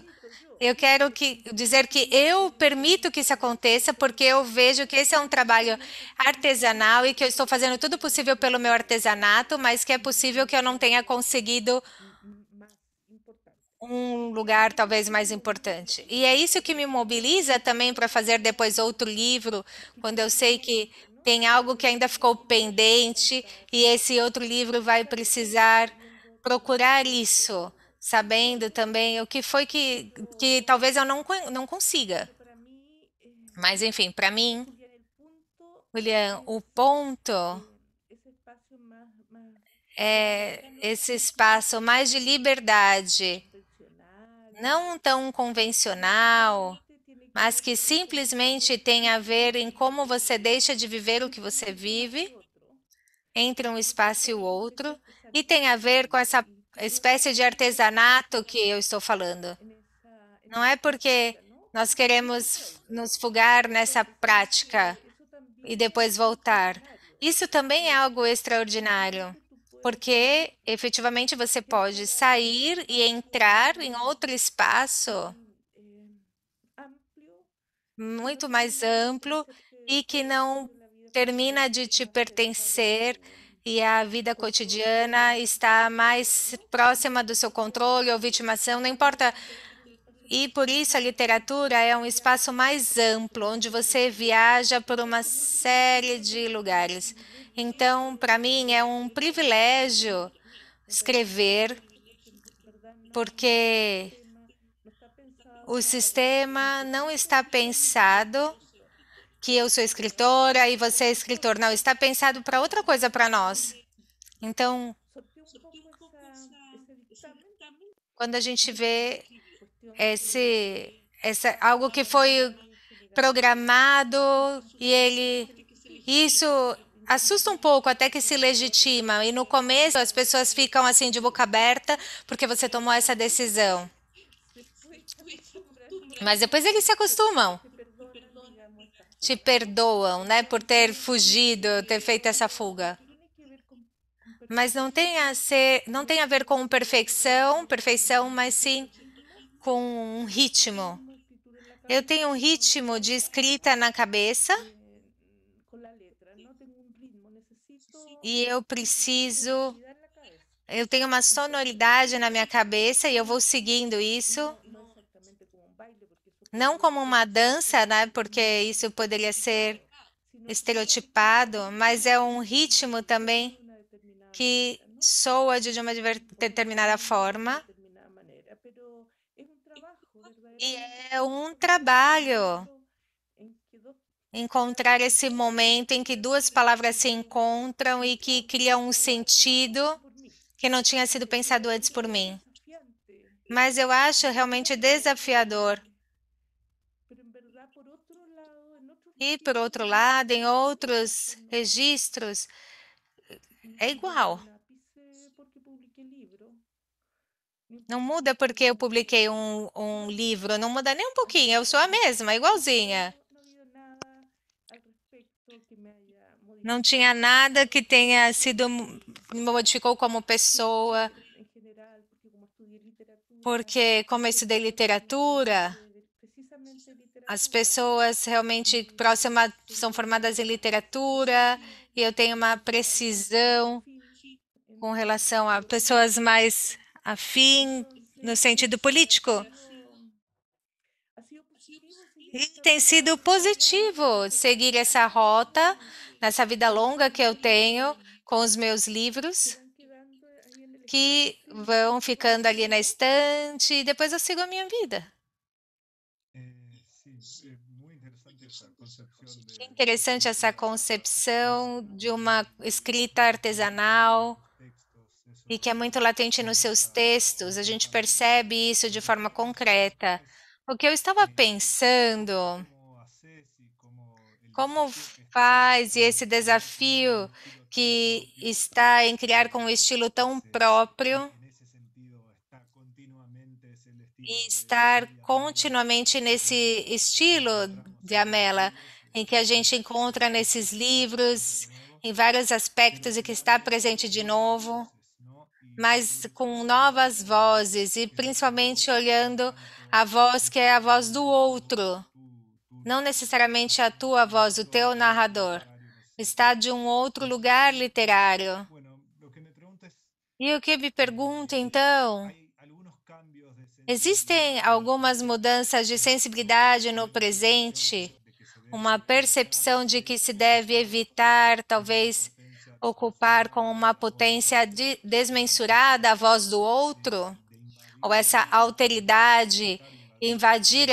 Eu quero que, dizer que eu permito que isso aconteça, porque eu vejo que esse é um trabalho artesanal e que eu estou fazendo tudo possível pelo meu artesanato, mas que é possível que eu não tenha conseguido um lugar talvez mais importante. E é isso que me mobiliza também para fazer depois outro livro, quando eu sei que tem algo que ainda ficou pendente e esse outro livro vai precisar procurar isso, sabendo também o que foi que, que talvez eu não, não consiga. Mas, enfim, para mim, Julian, o ponto é esse espaço mais de liberdade não tão convencional, mas que simplesmente tem a ver em como você deixa de viver o que você vive entre um espaço e o outro, e tem a ver com essa espécie de artesanato que eu estou falando. Não é porque nós queremos nos fugar nessa prática e depois voltar. Isso também é algo extraordinário porque efetivamente você pode sair e entrar em outro espaço muito mais amplo e que não termina de te pertencer e a vida cotidiana está mais próxima do seu controle ou vitimação, não importa. E por isso a literatura é um espaço mais amplo, onde você viaja por uma série de lugares. Então, para mim, é um privilégio escrever, porque o sistema não está pensado que eu sou escritora e você é escritor. Não, está pensado para outra coisa para nós. Então, quando a gente vê esse, algo que foi programado e ele isso assusta um pouco até que se legitima. E no começo as pessoas ficam assim de boca aberta porque você tomou essa decisão. Mas depois eles se acostumam. Te perdoam, né, por ter fugido, ter feito essa fuga. Mas não tem a ser, não tem a ver com perfeição, perfeição, mas sim com um ritmo. Eu tenho um ritmo de escrita na cabeça e eu preciso. Eu tenho uma sonoridade na minha cabeça e eu vou seguindo isso. Não como uma dança, né? Porque isso poderia ser estereotipado, mas é um ritmo também que soa de uma determinada forma. E é um trabalho encontrar esse momento em que duas palavras se encontram e que criam um sentido que não tinha sido pensado antes por mim. Mas eu acho realmente desafiador. E, por outro lado, em outros registros, é igual. Não muda porque eu publiquei um, um livro, não muda nem um pouquinho, eu sou a mesma, igualzinha. Não tinha nada que tenha sido modificou como pessoa. Porque como eu estudei literatura, as pessoas realmente próximas são formadas em literatura e eu tenho uma precisão com relação a pessoas mais afim no sentido político. E tem sido positivo seguir essa rota nessa vida longa que eu tenho com os meus livros, que vão ficando ali na estante e depois eu sigo a minha vida. É, é interessante essa concepção de uma escrita artesanal e que é muito latente nos seus textos. A gente percebe isso de forma concreta. O que eu estava pensando, como faz e esse desafio que está em criar com um estilo tão próprio e estar continuamente nesse estilo de Amela, em que a gente encontra nesses livros, em vários aspectos e que está presente de novo, mas com novas vozes e principalmente olhando a voz que é a voz do outro não necessariamente a tua voz, o teu narrador. Está de um outro lugar literário. E o que me pergunto, então? Existem algumas mudanças de sensibilidade no presente? Uma percepção de que se deve evitar, talvez, ocupar com uma potência de desmensurada a voz do outro? Ou essa alteridade invadir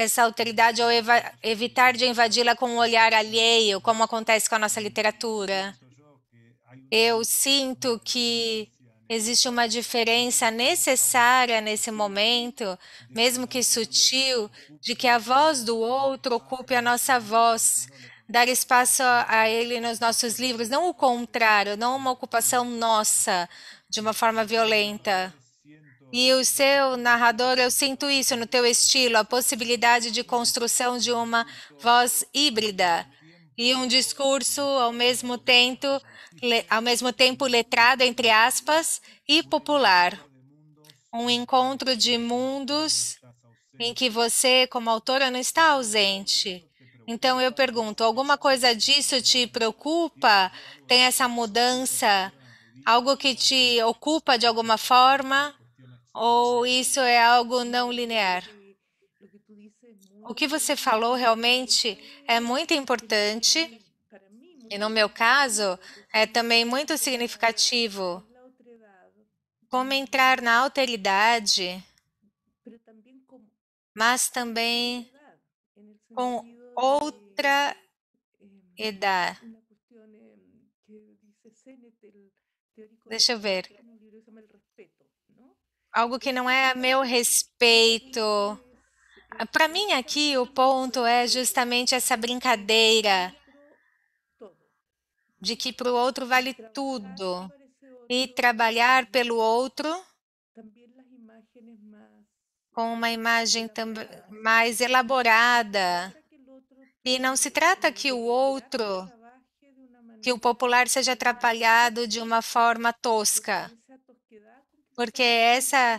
essa autoridade ou eva, evitar de invadi-la com um olhar alheio, como acontece com a nossa literatura. Eu sinto que existe uma diferença necessária nesse momento, mesmo que sutil, de que a voz do outro ocupe a nossa voz, dar espaço a ele nos nossos livros, não o contrário, não uma ocupação nossa de uma forma violenta. E o seu narrador, eu sinto isso no teu estilo, a possibilidade de construção de uma voz híbrida e um discurso ao mesmo tempo, ao mesmo tempo letrado entre aspas e popular. Um encontro de mundos em que você, como autora, não está ausente. Então eu pergunto, alguma coisa disso te preocupa? Tem essa mudança? Algo que te ocupa de alguma forma? Ou isso é algo não linear? O que você falou realmente é muito importante e no meu caso é também muito significativo. Como entrar na alteridade, mas também com outra idade. Deixa eu ver algo que não é a meu respeito. Ah, para mim, aqui o ponto é justamente essa brincadeira de que para o outro vale tudo e trabalhar pelo outro com uma imagem mais elaborada. E não se trata que o outro, que o popular seja atrapalhado de uma forma tosca porque essa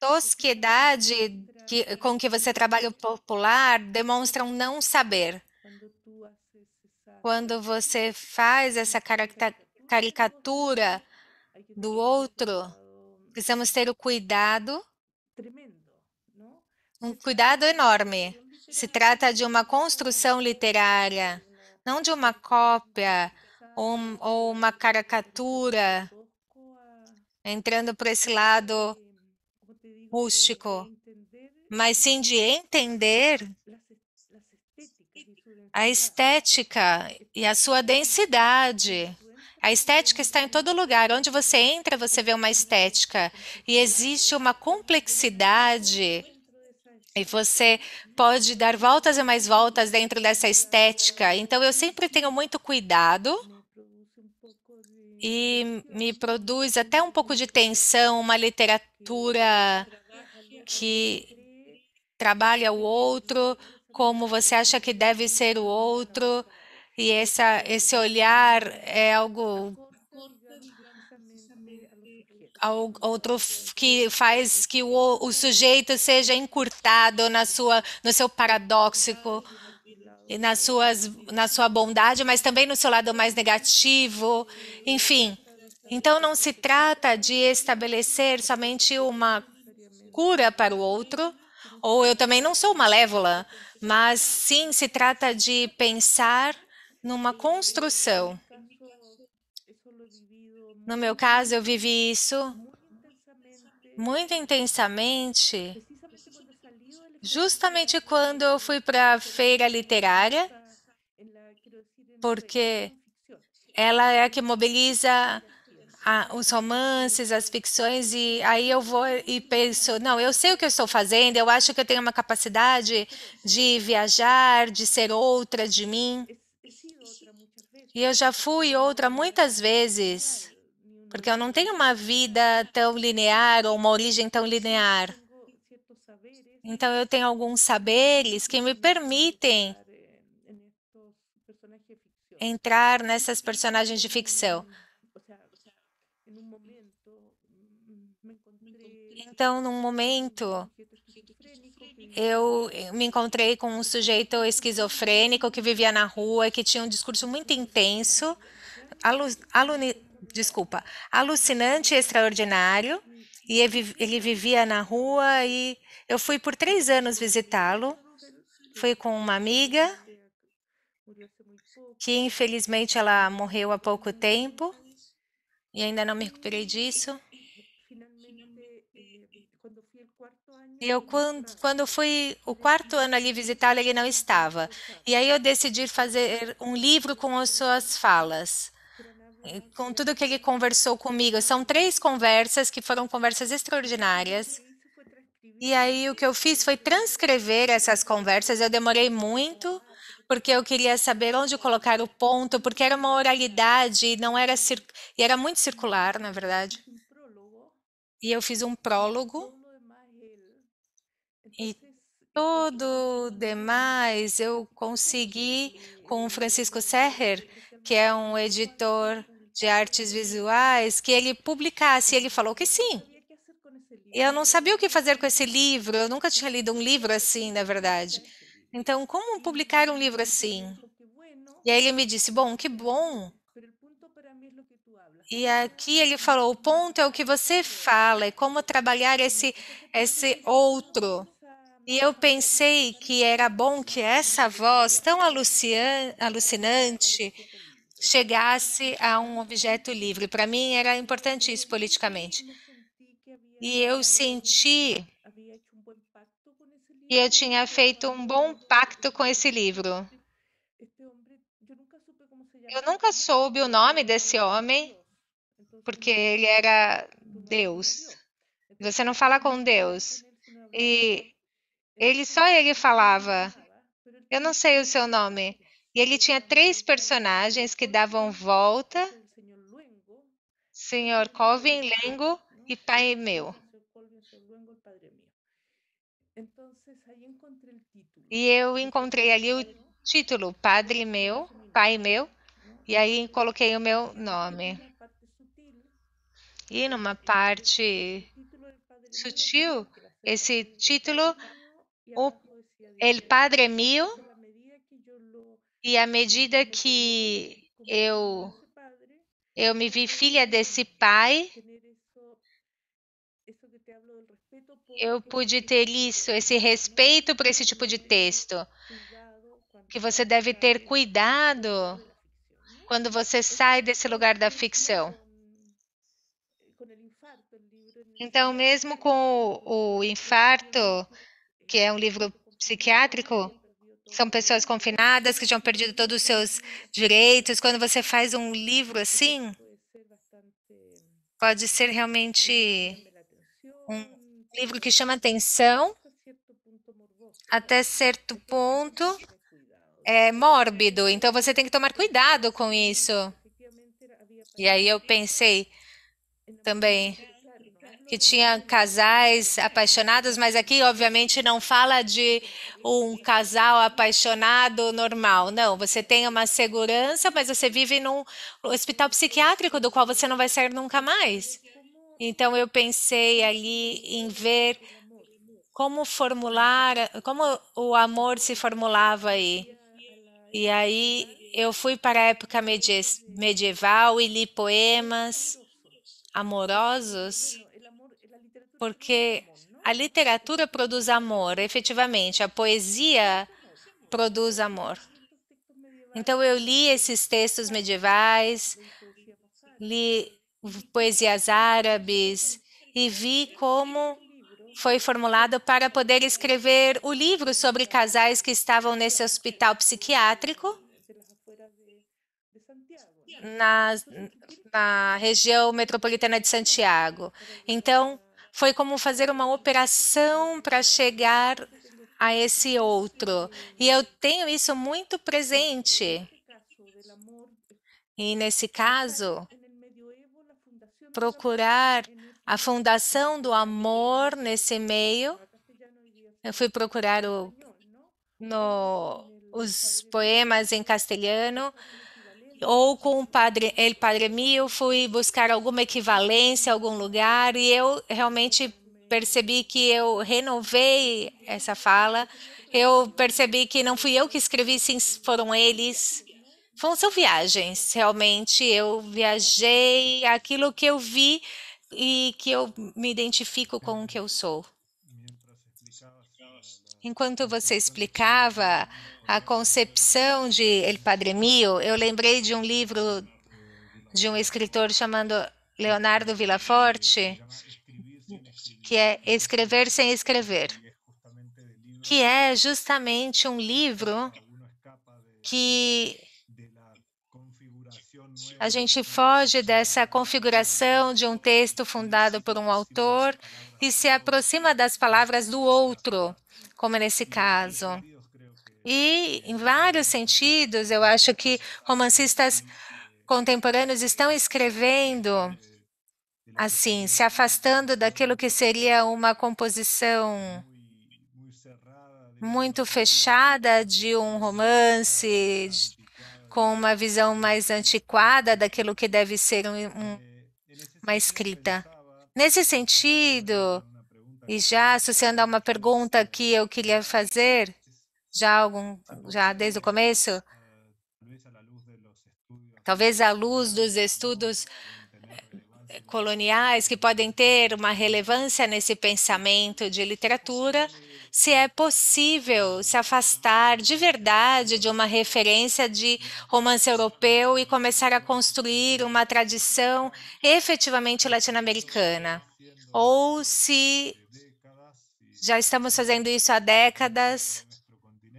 tosquedade que, com que você trabalha o popular demonstra um não saber. Quando você faz essa caricatura do outro, precisamos ter o cuidado, um cuidado enorme. Se trata de uma construção literária, não de uma cópia ou, ou uma caricatura entrando por esse lado rústico, mas sim de entender a estética e a sua densidade. A estética está em todo lugar. Onde você entra, você vê uma estética. E existe uma complexidade. E você pode dar voltas e mais voltas dentro dessa estética. Então, eu sempre tenho muito cuidado e me produz até um pouco de tensão, uma literatura que trabalha o outro, como você acha que deve ser o outro, e essa, esse olhar é algo, outro que faz que o, o sujeito seja encurtado na sua no seu paradoxo e nas suas, na sua bondade, mas também no seu lado mais negativo, enfim. Então, não se trata de estabelecer somente uma cura para o outro, ou eu também não sou malévola, mas sim se trata de pensar numa construção. No meu caso, eu vivi isso muito intensamente justamente quando eu fui para a feira literária, porque ela é a que mobiliza a, os romances, as ficções, e aí eu vou e penso, não, eu sei o que eu estou fazendo, eu acho que eu tenho uma capacidade de viajar, de ser outra de mim. E eu já fui outra muitas vezes, porque eu não tenho uma vida tão linear ou uma origem tão linear. Então, eu tenho alguns saberes que me permitem entrar nessas personagens de ficção. Então, num momento, eu me encontrei com um sujeito esquizofrênico que vivia na rua, e que tinha um discurso muito intenso, alu, desculpa, alucinante e extraordinário e ele vivia na rua e eu fui por três anos visitá-lo. Fui com uma amiga que infelizmente ela morreu há pouco tempo e ainda não me recuperei disso. E eu, quando, quando fui o quarto ano ali visitá-lo, ele não estava. E aí eu decidi fazer um livro com as suas falas com tudo que ele conversou comigo. São três conversas que foram conversas extraordinárias. E aí o que eu fiz foi transcrever essas conversas. Eu demorei muito porque eu queria saber onde colocar o ponto, porque era uma oralidade e não era cir... e era muito circular, na verdade. E eu fiz um prólogo e todo demais eu consegui com o Francisco Serrer, que é um editor de artes visuais que ele publicasse. Ele falou que sim. Eu não sabia o que fazer com esse livro, eu nunca tinha lido um livro assim, na verdade. Então, como publicar um livro assim? E aí ele me disse: Bom, que bom. E aqui ele falou: o ponto é o que você fala e é como trabalhar esse, esse outro. E eu pensei que era bom que essa voz tão alucinante chegasse a um objeto livre. Para mim era importante isso politicamente. E eu senti que eu tinha feito um bom pacto com esse livro. Eu nunca soube o nome desse homem, porque ele era Deus. Você não fala com Deus. E ele só ele falava. Eu não sei o seu nome, e ele tinha três personagens que davam volta: Senhor Colvin, Lengo e Pai Meu. E eu encontrei ali o título Padre Meu, Pai Meu, e aí coloquei o meu nome. E numa parte sutil, esse título, o El Padre Mio, e à medida que eu, eu me vi filha desse pai, eu pude ter isso, esse respeito por esse tipo de texto. Que você deve ter cuidado quando você sai desse lugar da ficção. Então, mesmo com o, o infarto, que é um livro psiquiátrico, são pessoas confinadas que tinham perdido todos os seus direitos. Quando você faz um livro assim, pode ser realmente um livro que chama atenção até certo ponto é mórbido, então você tem que tomar cuidado com isso. E aí eu pensei também que tinha casais apaixonados, mas aqui, obviamente, não fala de um casal apaixonado normal. Não, você tem uma segurança, mas você vive num hospital psiquiátrico do qual você não vai sair nunca mais. Então, eu pensei ali em ver como formular, como o amor se formulava aí. E aí eu fui para a época medieval e li poemas amorosos porque a literatura produz amor, efetivamente, a poesia produz amor. Então eu li esses textos medievais, li poesias árabes e vi como foi formulado para poder escrever o livro sobre casais que estavam nesse hospital psiquiátrico na, na região metropolitana de Santiago. Então, foi como fazer uma operação para chegar a esse outro. E eu tenho isso muito presente. E nesse caso, procurar a fundação do amor nesse meio. Eu fui procurar o, no, os poemas em castelhano ou com o padre ele Padre Mio, fui buscar alguma equivalência, algum lugar, e eu realmente percebi que eu renovei essa fala. Eu percebi que não fui eu que escrevi, sim, foram eles. Foram são viagens, realmente. Eu viajei aquilo que eu vi e que eu me identifico com o que eu sou. Enquanto você explicava a concepção de El Padre Mio, eu lembrei de um livro de um escritor chamado Leonardo Villaforte, que é Escrever sem Escrever, que é justamente um livro que a gente foge dessa configuração de um texto fundado por um autor e se aproxima das palavras do outro, como nesse caso. E, em vários sentidos, eu acho que romancistas contemporâneos estão escrevendo assim, se afastando daquilo que seria uma composição muito fechada de um romance com uma visão mais antiquada daquilo que deve ser um, um, uma escrita. Nesse sentido, e já associando a uma pergunta que eu queria fazer, já algum já desde o começo? Eh, talvez à eh, luz dos estudos coloniais que podem ter uma relevância nesse pensamento de literatura, se é possível se afastar de verdade de uma referência de romance europeu e começar a construir uma tradição efetivamente latino-americana, ou se já estamos fazendo isso há décadas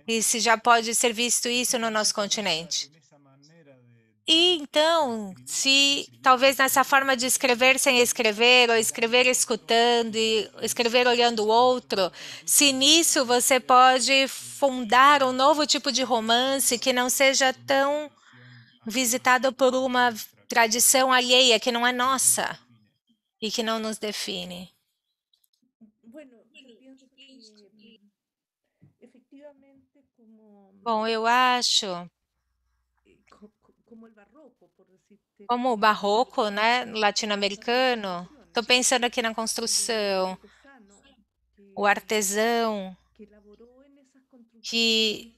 e se já pode ser visto isso no nosso continente. E então, se talvez nessa forma de escrever sem escrever, ou escrever escutando e escrever olhando o outro, se nisso você pode fundar um novo tipo de romance que não seja tão visitado por uma tradição alheia que não é nossa e que não nos define. Bom, eu acho assim como o barroco, né, latino-americano. Estou pensando aqui na construção, é o artesão que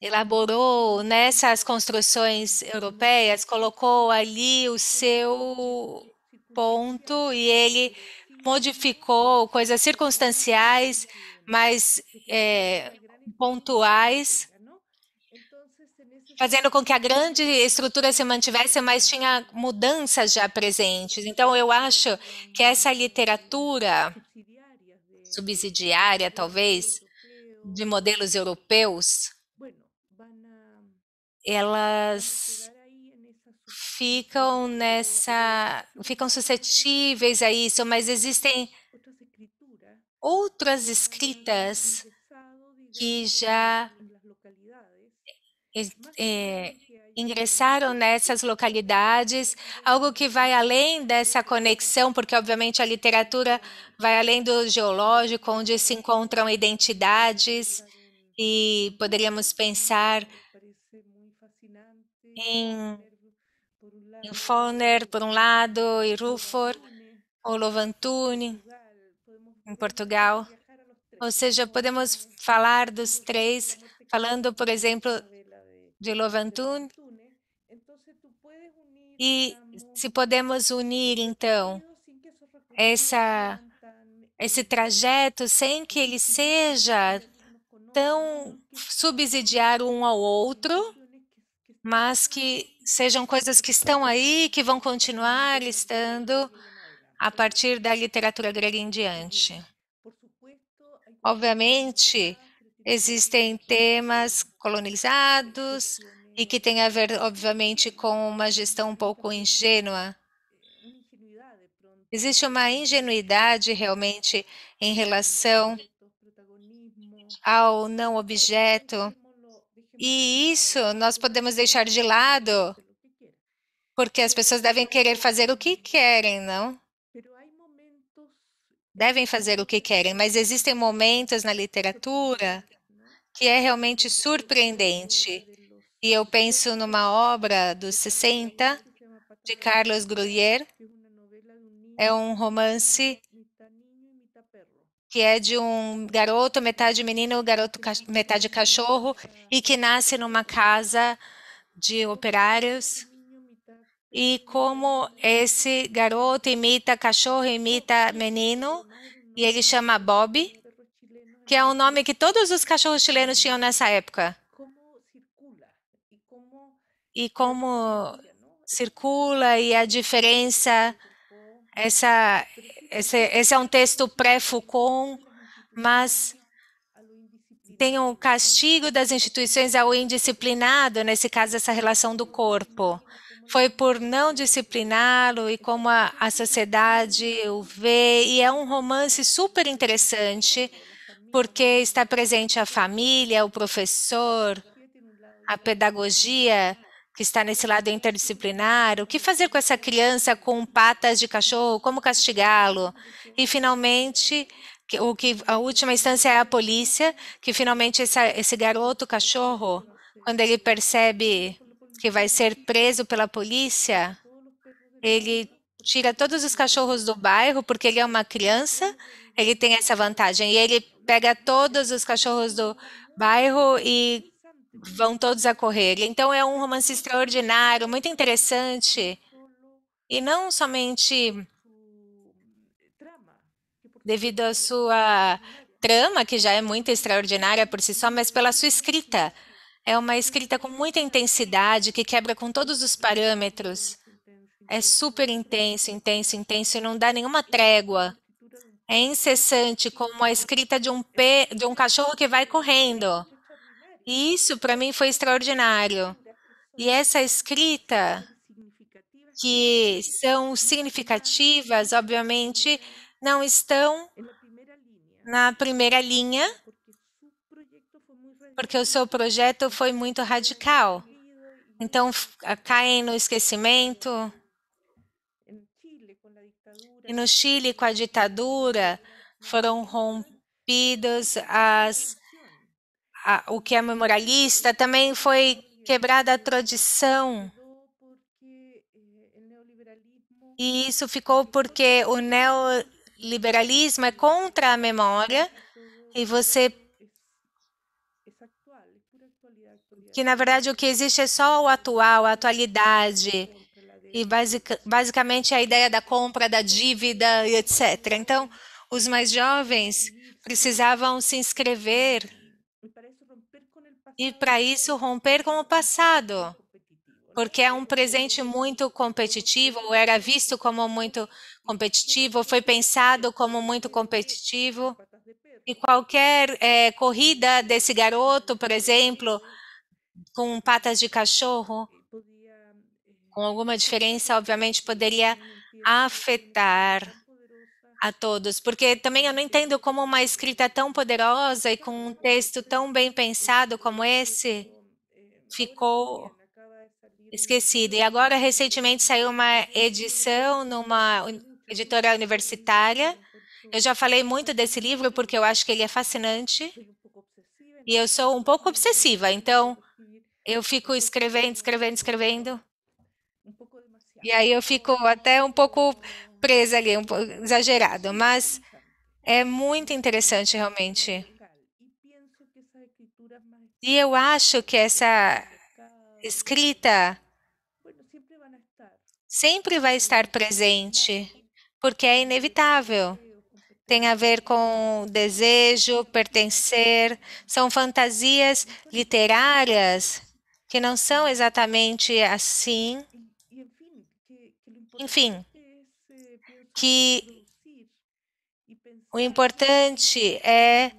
elaborou nessas né, construções europeias, colocou ali o seu ponto e ele modificou coisas circunstanciais, mas é, pontuais, fazendo com que a grande estrutura se mantivesse, mas tinha mudanças já presentes. Então, eu acho que essa literatura subsidiária, talvez, de modelos europeus, elas ficam nessa, ficam suscetíveis a isso, mas existem outras escritas que já é, ingressaram nessas localidades, algo que vai além dessa conexão, porque obviamente a literatura vai além do geológico, onde se encontram identidades e poderíamos pensar em, em Foner, por um lado, e Rufor, ou Lovantuni, em Portugal. Ou seja, podemos falar dos três, falando, por exemplo, de Lovantun. E se podemos unir, então, essa, esse trajeto sem que ele seja tão subsidiar um ao outro, mas que sejam coisas que estão aí, que vão continuar estando a partir da literatura grega em diante. Obviamente, existem temas colonizados e que têm a ver, obviamente, com uma gestão um pouco ingênua. Existe uma ingenuidade realmente em relação ao não objeto. E isso nós podemos deixar de lado, porque as pessoas devem querer fazer o que querem, não? devem fazer o que querem, mas existem momentos na literatura que é realmente surpreendente. E eu penso numa obra dos 60 de Carlos Gruyère. É um romance que é de um garoto, metade menino, garoto metade cachorro, e que nasce numa casa de operários e como esse garoto imita cachorro, imita menino, e ele chama Bob, que é um nome que todos os cachorros chilenos tinham nessa época. E como circula e a diferença, essa, esse, esse é um texto pré-Foucault, mas tem o castigo das instituições ao indisciplinado, nesse caso, essa relação do corpo foi por não discipliná-lo e como a, a sociedade o vê. E é um romance super interessante, porque está presente a família, o professor, a pedagogia que está nesse lado interdisciplinar, o que fazer com essa criança com patas de cachorro, como castigá-lo? E finalmente, o que a última instância é a polícia, que finalmente essa, esse garoto cachorro, quando ele percebe que vai ser preso pela polícia, ele tira todos os cachorros do bairro, porque ele é uma criança, ele tem essa vantagem. E ele pega todos os cachorros do bairro e vão todos a correr. Então é um romance extraordinário, muito interessante. E não somente devido à sua trama, que já é muito extraordinária por si só, mas pela sua escrita. É uma escrita com muita intensidade, que quebra com todos os parâmetros. É super intenso, intenso, intenso, e não dá nenhuma trégua. É incessante, como a escrita de um, pe... de um cachorro que vai correndo. E isso, para mim, foi extraordinário. E essa escrita, que são significativas, obviamente, não estão na primeira linha, porque o seu projeto foi muito radical. Então, ah, caem no esquecimento. E no Chile, com a ditadura, foram rompidos as, a, o que é memorialista, também foi quebrada a tradição. E isso ficou porque o neoliberalismo é contra a memória e você que na verdade o que existe é só o atual, a atualidade e basic, basicamente a ideia da compra, da dívida etc. Então, os mais jovens precisavam se inscrever e para isso romper com o passado, porque é um presente muito competitivo, ou era visto como muito competitivo, foi pensado como muito competitivo. E qualquer é, corrida desse garoto, por exemplo, com patas de cachorro, eh, com alguma diferença, obviamente poderia afetar a todos, porque também eu não entendo como uma escrita tão poderosa e com um texto tão bem pensado como esse eh, ficou esquecido. E agora, recentemente, saiu uma edição numa editora universitária. Eu já falei muito desse livro porque eu acho que ele é fascinante e eu sou um pouco obsessiva, então eu fico escrevendo, escrevendo, escrevendo. E aí eu fico até um pouco presa ali, um pouco exagerado, mas é muito interessante realmente. É e eu acho que essa escrita sempre vai estar presente, porque é inevitável. Tem a ver com desejo, pertencer, são fantasias literárias que não são exatamente assim. Enfim, que o importante é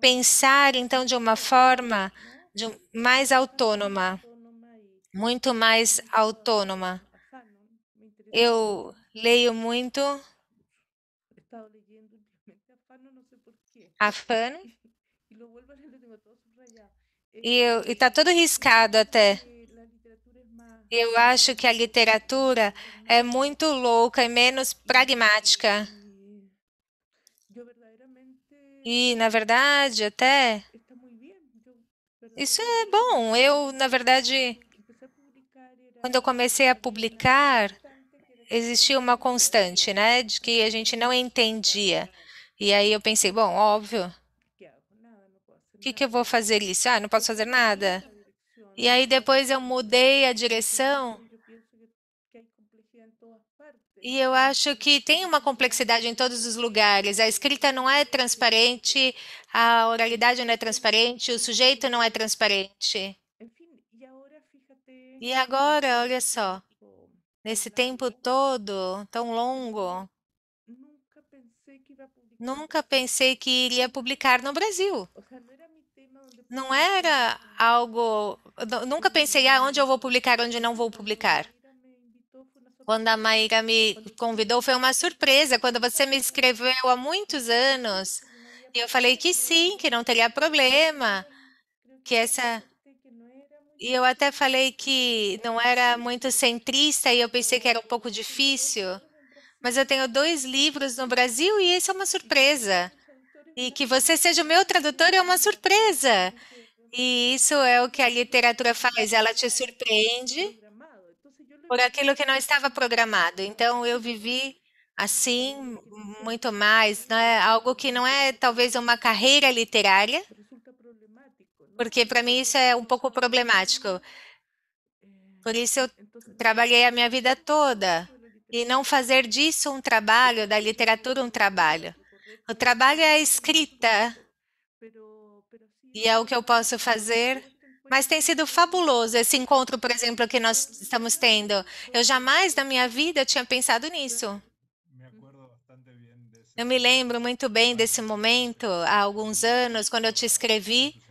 pensar então de uma forma de mais autônoma, muito mais autônoma. Eu leio muito a Fano e está todo riscado até. Eu acho que a literatura é muito louca e menos pragmática. E, na verdade, até. Isso é bom. Eu, na verdade, quando eu comecei a publicar, existia uma constante, né, de que a gente não entendia. E aí eu pensei, bom, óbvio, o que, que eu vou fazer isso? Ah, não posso fazer nada. E aí depois eu mudei a direção. E eu acho que tem uma complexidade em todos os lugares. A escrita não é transparente, a oralidade não é transparente, o sujeito não é transparente. E agora, olha só, nesse tempo todo tão longo, nunca pensei que iria publicar no Brasil não era algo. Nunca pensei, ah, onde eu vou publicar, onde não vou publicar. Quando a Maíra me convidou, foi uma surpresa. Quando você me escreveu há muitos anos, e eu falei que sim, que não teria problema, que essa. E eu até falei que não era muito centrista e eu pensei que era um pouco difícil. Mas eu tenho dois livros no Brasil e isso é uma surpresa. E que você seja o meu tradutor é uma surpresa. E isso é o que a literatura faz, ela te surpreende por aquilo que não estava programado. Então eu vivi assim muito mais, é? Algo que não é talvez uma carreira literária, porque para mim isso é um pouco problemático. Por isso eu trabalhei a minha vida toda e não fazer disso um trabalho, da literatura um trabalho. O trabalho é a escrita e é o que eu posso fazer. Mas tem sido fabuloso esse encontro, por exemplo, que nós estamos tendo. Eu jamais na minha vida tinha pensado nisso. Eu me lembro muito bem desse momento, há alguns anos, quando eu te escrevi.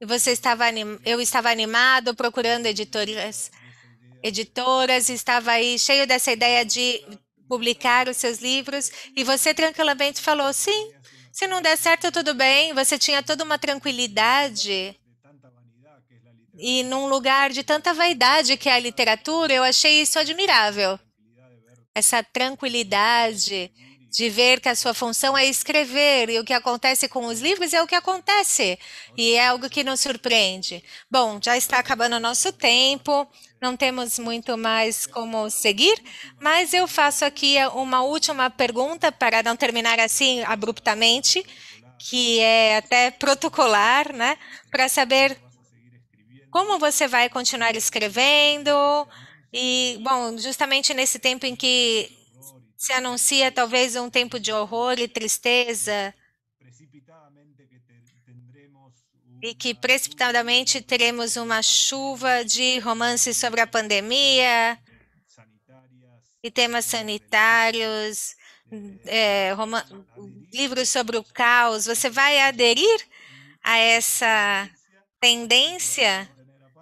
E você estava anim... eu estava animado procurando editoras, editoras, estava aí cheio dessa ideia de publicar os seus livros e você tranquilamente falou: sim, se não der certo, tudo bem. Você tinha toda uma tranquilidade. E num lugar de tanta vaidade que é a literatura, eu achei isso admirável. Essa tranquilidade de ver que a sua função é escrever e o que acontece com os livros é o que acontece e é algo que nos surpreende. Bom, já está acabando o nosso tempo, não temos muito mais como seguir, mas eu faço aqui uma última pergunta para não terminar assim abruptamente, que é até protocolar, né, para saber como você vai continuar escrevendo e, bom, justamente nesse tempo em que se anuncia talvez um tempo de horror e tristeza, e que precipitadamente teremos uma chuva de romances sobre a pandemia e temas sanitários, é, livros sobre o caos. Você vai aderir a essa tendência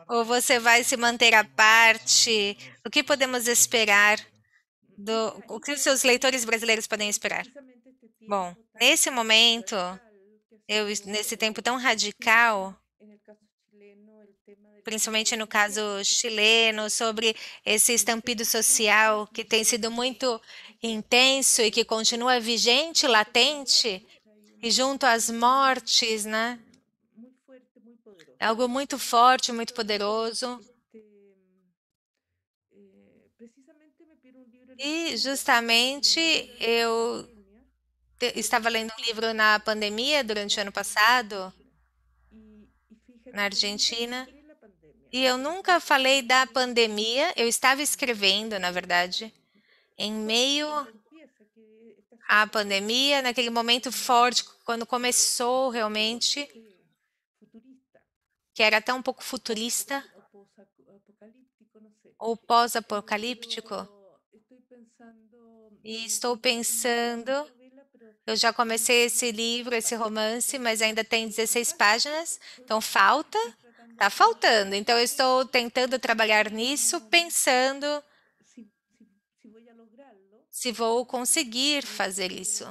ou você vai se manter à parte? O que podemos esperar do o que os seus leitores brasileiros podem esperar? Bom, nesse momento, eu, nesse tempo tão radical, principalmente no caso chileno, sobre esse estampido social que tem sido muito intenso e que continua vigente, latente, e junto às mortes, né? É algo muito forte, muito poderoso. E justamente eu estava lendo um livro na pandemia durante o ano passado, na Argentina, e eu nunca falei da pandemia, eu estava escrevendo, na verdade, em meio à pandemia, naquele momento forte, quando começou realmente, que era até um pouco futurista, ou pós-apocalíptico e estou pensando, eu já comecei esse livro, esse romance, mas ainda tem 16 páginas, então falta, está faltando. Então eu estou tentando trabalhar nisso, pensando se vou conseguir fazer isso.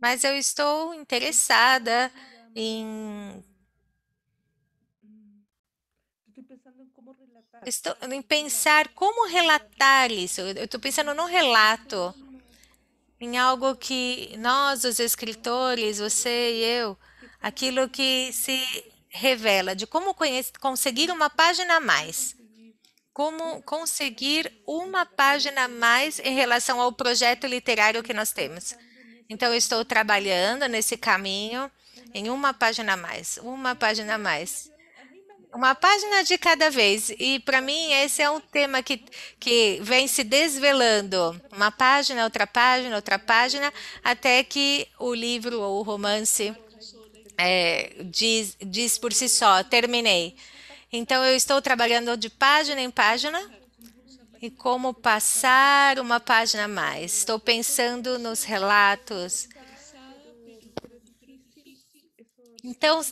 Mas eu estou interessada em estou em pensar como relatar isso. Eu estou pensando no relato, em algo que nós, os escritores, você e eu, aquilo que se revela de como conseguir uma página a mais. Como conseguir uma página a mais em relação ao projeto literário que nós temos. Então, eu estou trabalhando nesse caminho em uma página a mais, uma página a mais. Uma página de cada vez. E para mim esse é um tema que, que vem se desvelando. Uma página, outra página, outra página, até que o livro ou o romance é, diz, diz por si só, terminei. Então eu estou trabalhando de página em página e como passar uma página a mais. Estou pensando nos relatos. Então,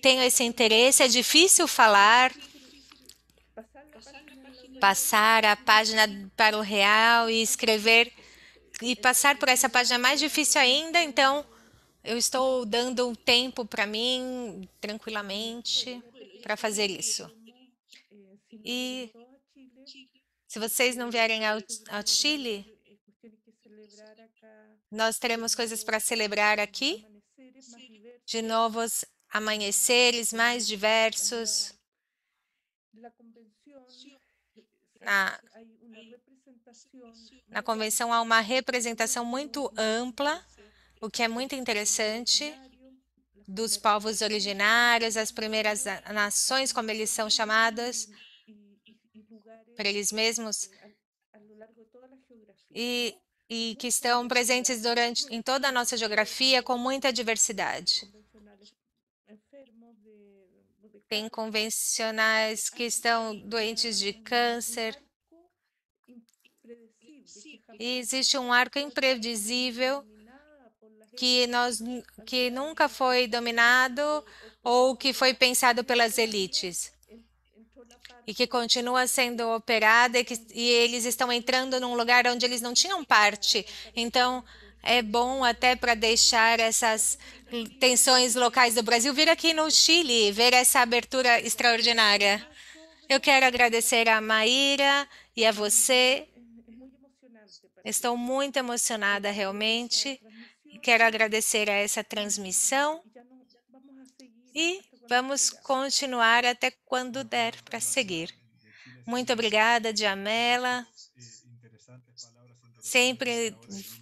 tenho esse interesse, é difícil falar, passar a página para o real e escrever e passar por essa página é mais difícil ainda, então eu estou dando um tempo para mim tranquilamente para fazer isso. E se vocês não vierem ao, ao Chile, nós teremos coisas para celebrar aqui de novos amanheceres mais diversos. Eh, ah, na, na convenção há uma representação muito ampla, o que é muito interessante, dos povos originários, as primeiras nações, como eles são chamados, por eles mesmos, e, e que estão presentes durante, em toda a nossa geografia, com muita diversidade tem convencionais que estão doentes de câncer. E existe um arco imprevisível que, nós, que nunca foi dominado ou que foi pensado pelas elites e que continua sendo operada e, que, e eles estão entrando num lugar onde eles não tinham parte. Então, é bom até para deixar essas tensões locais do Brasil vir aqui no Chile, ver essa abertura extraordinária. Eu quero agradecer a Maíra e a você. Estou muito emocionada realmente. Quero agradecer a essa transmissão e vamos continuar até quando der para seguir. Muito obrigada, Diamela sempre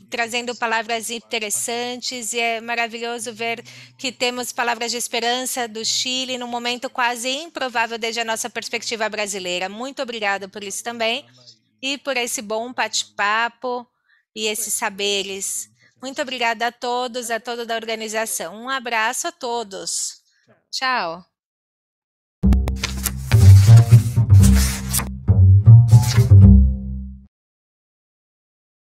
trazendo palavras interessantes e é maravilhoso ver que temos palavras de esperança do Chile num momento quase improvável desde a nossa perspectiva brasileira. Muito obrigada por isso também e por esse bom bate-papo e esses saberes. Muito obrigada a todos, a toda a organização. Um abraço a todos. Tchau.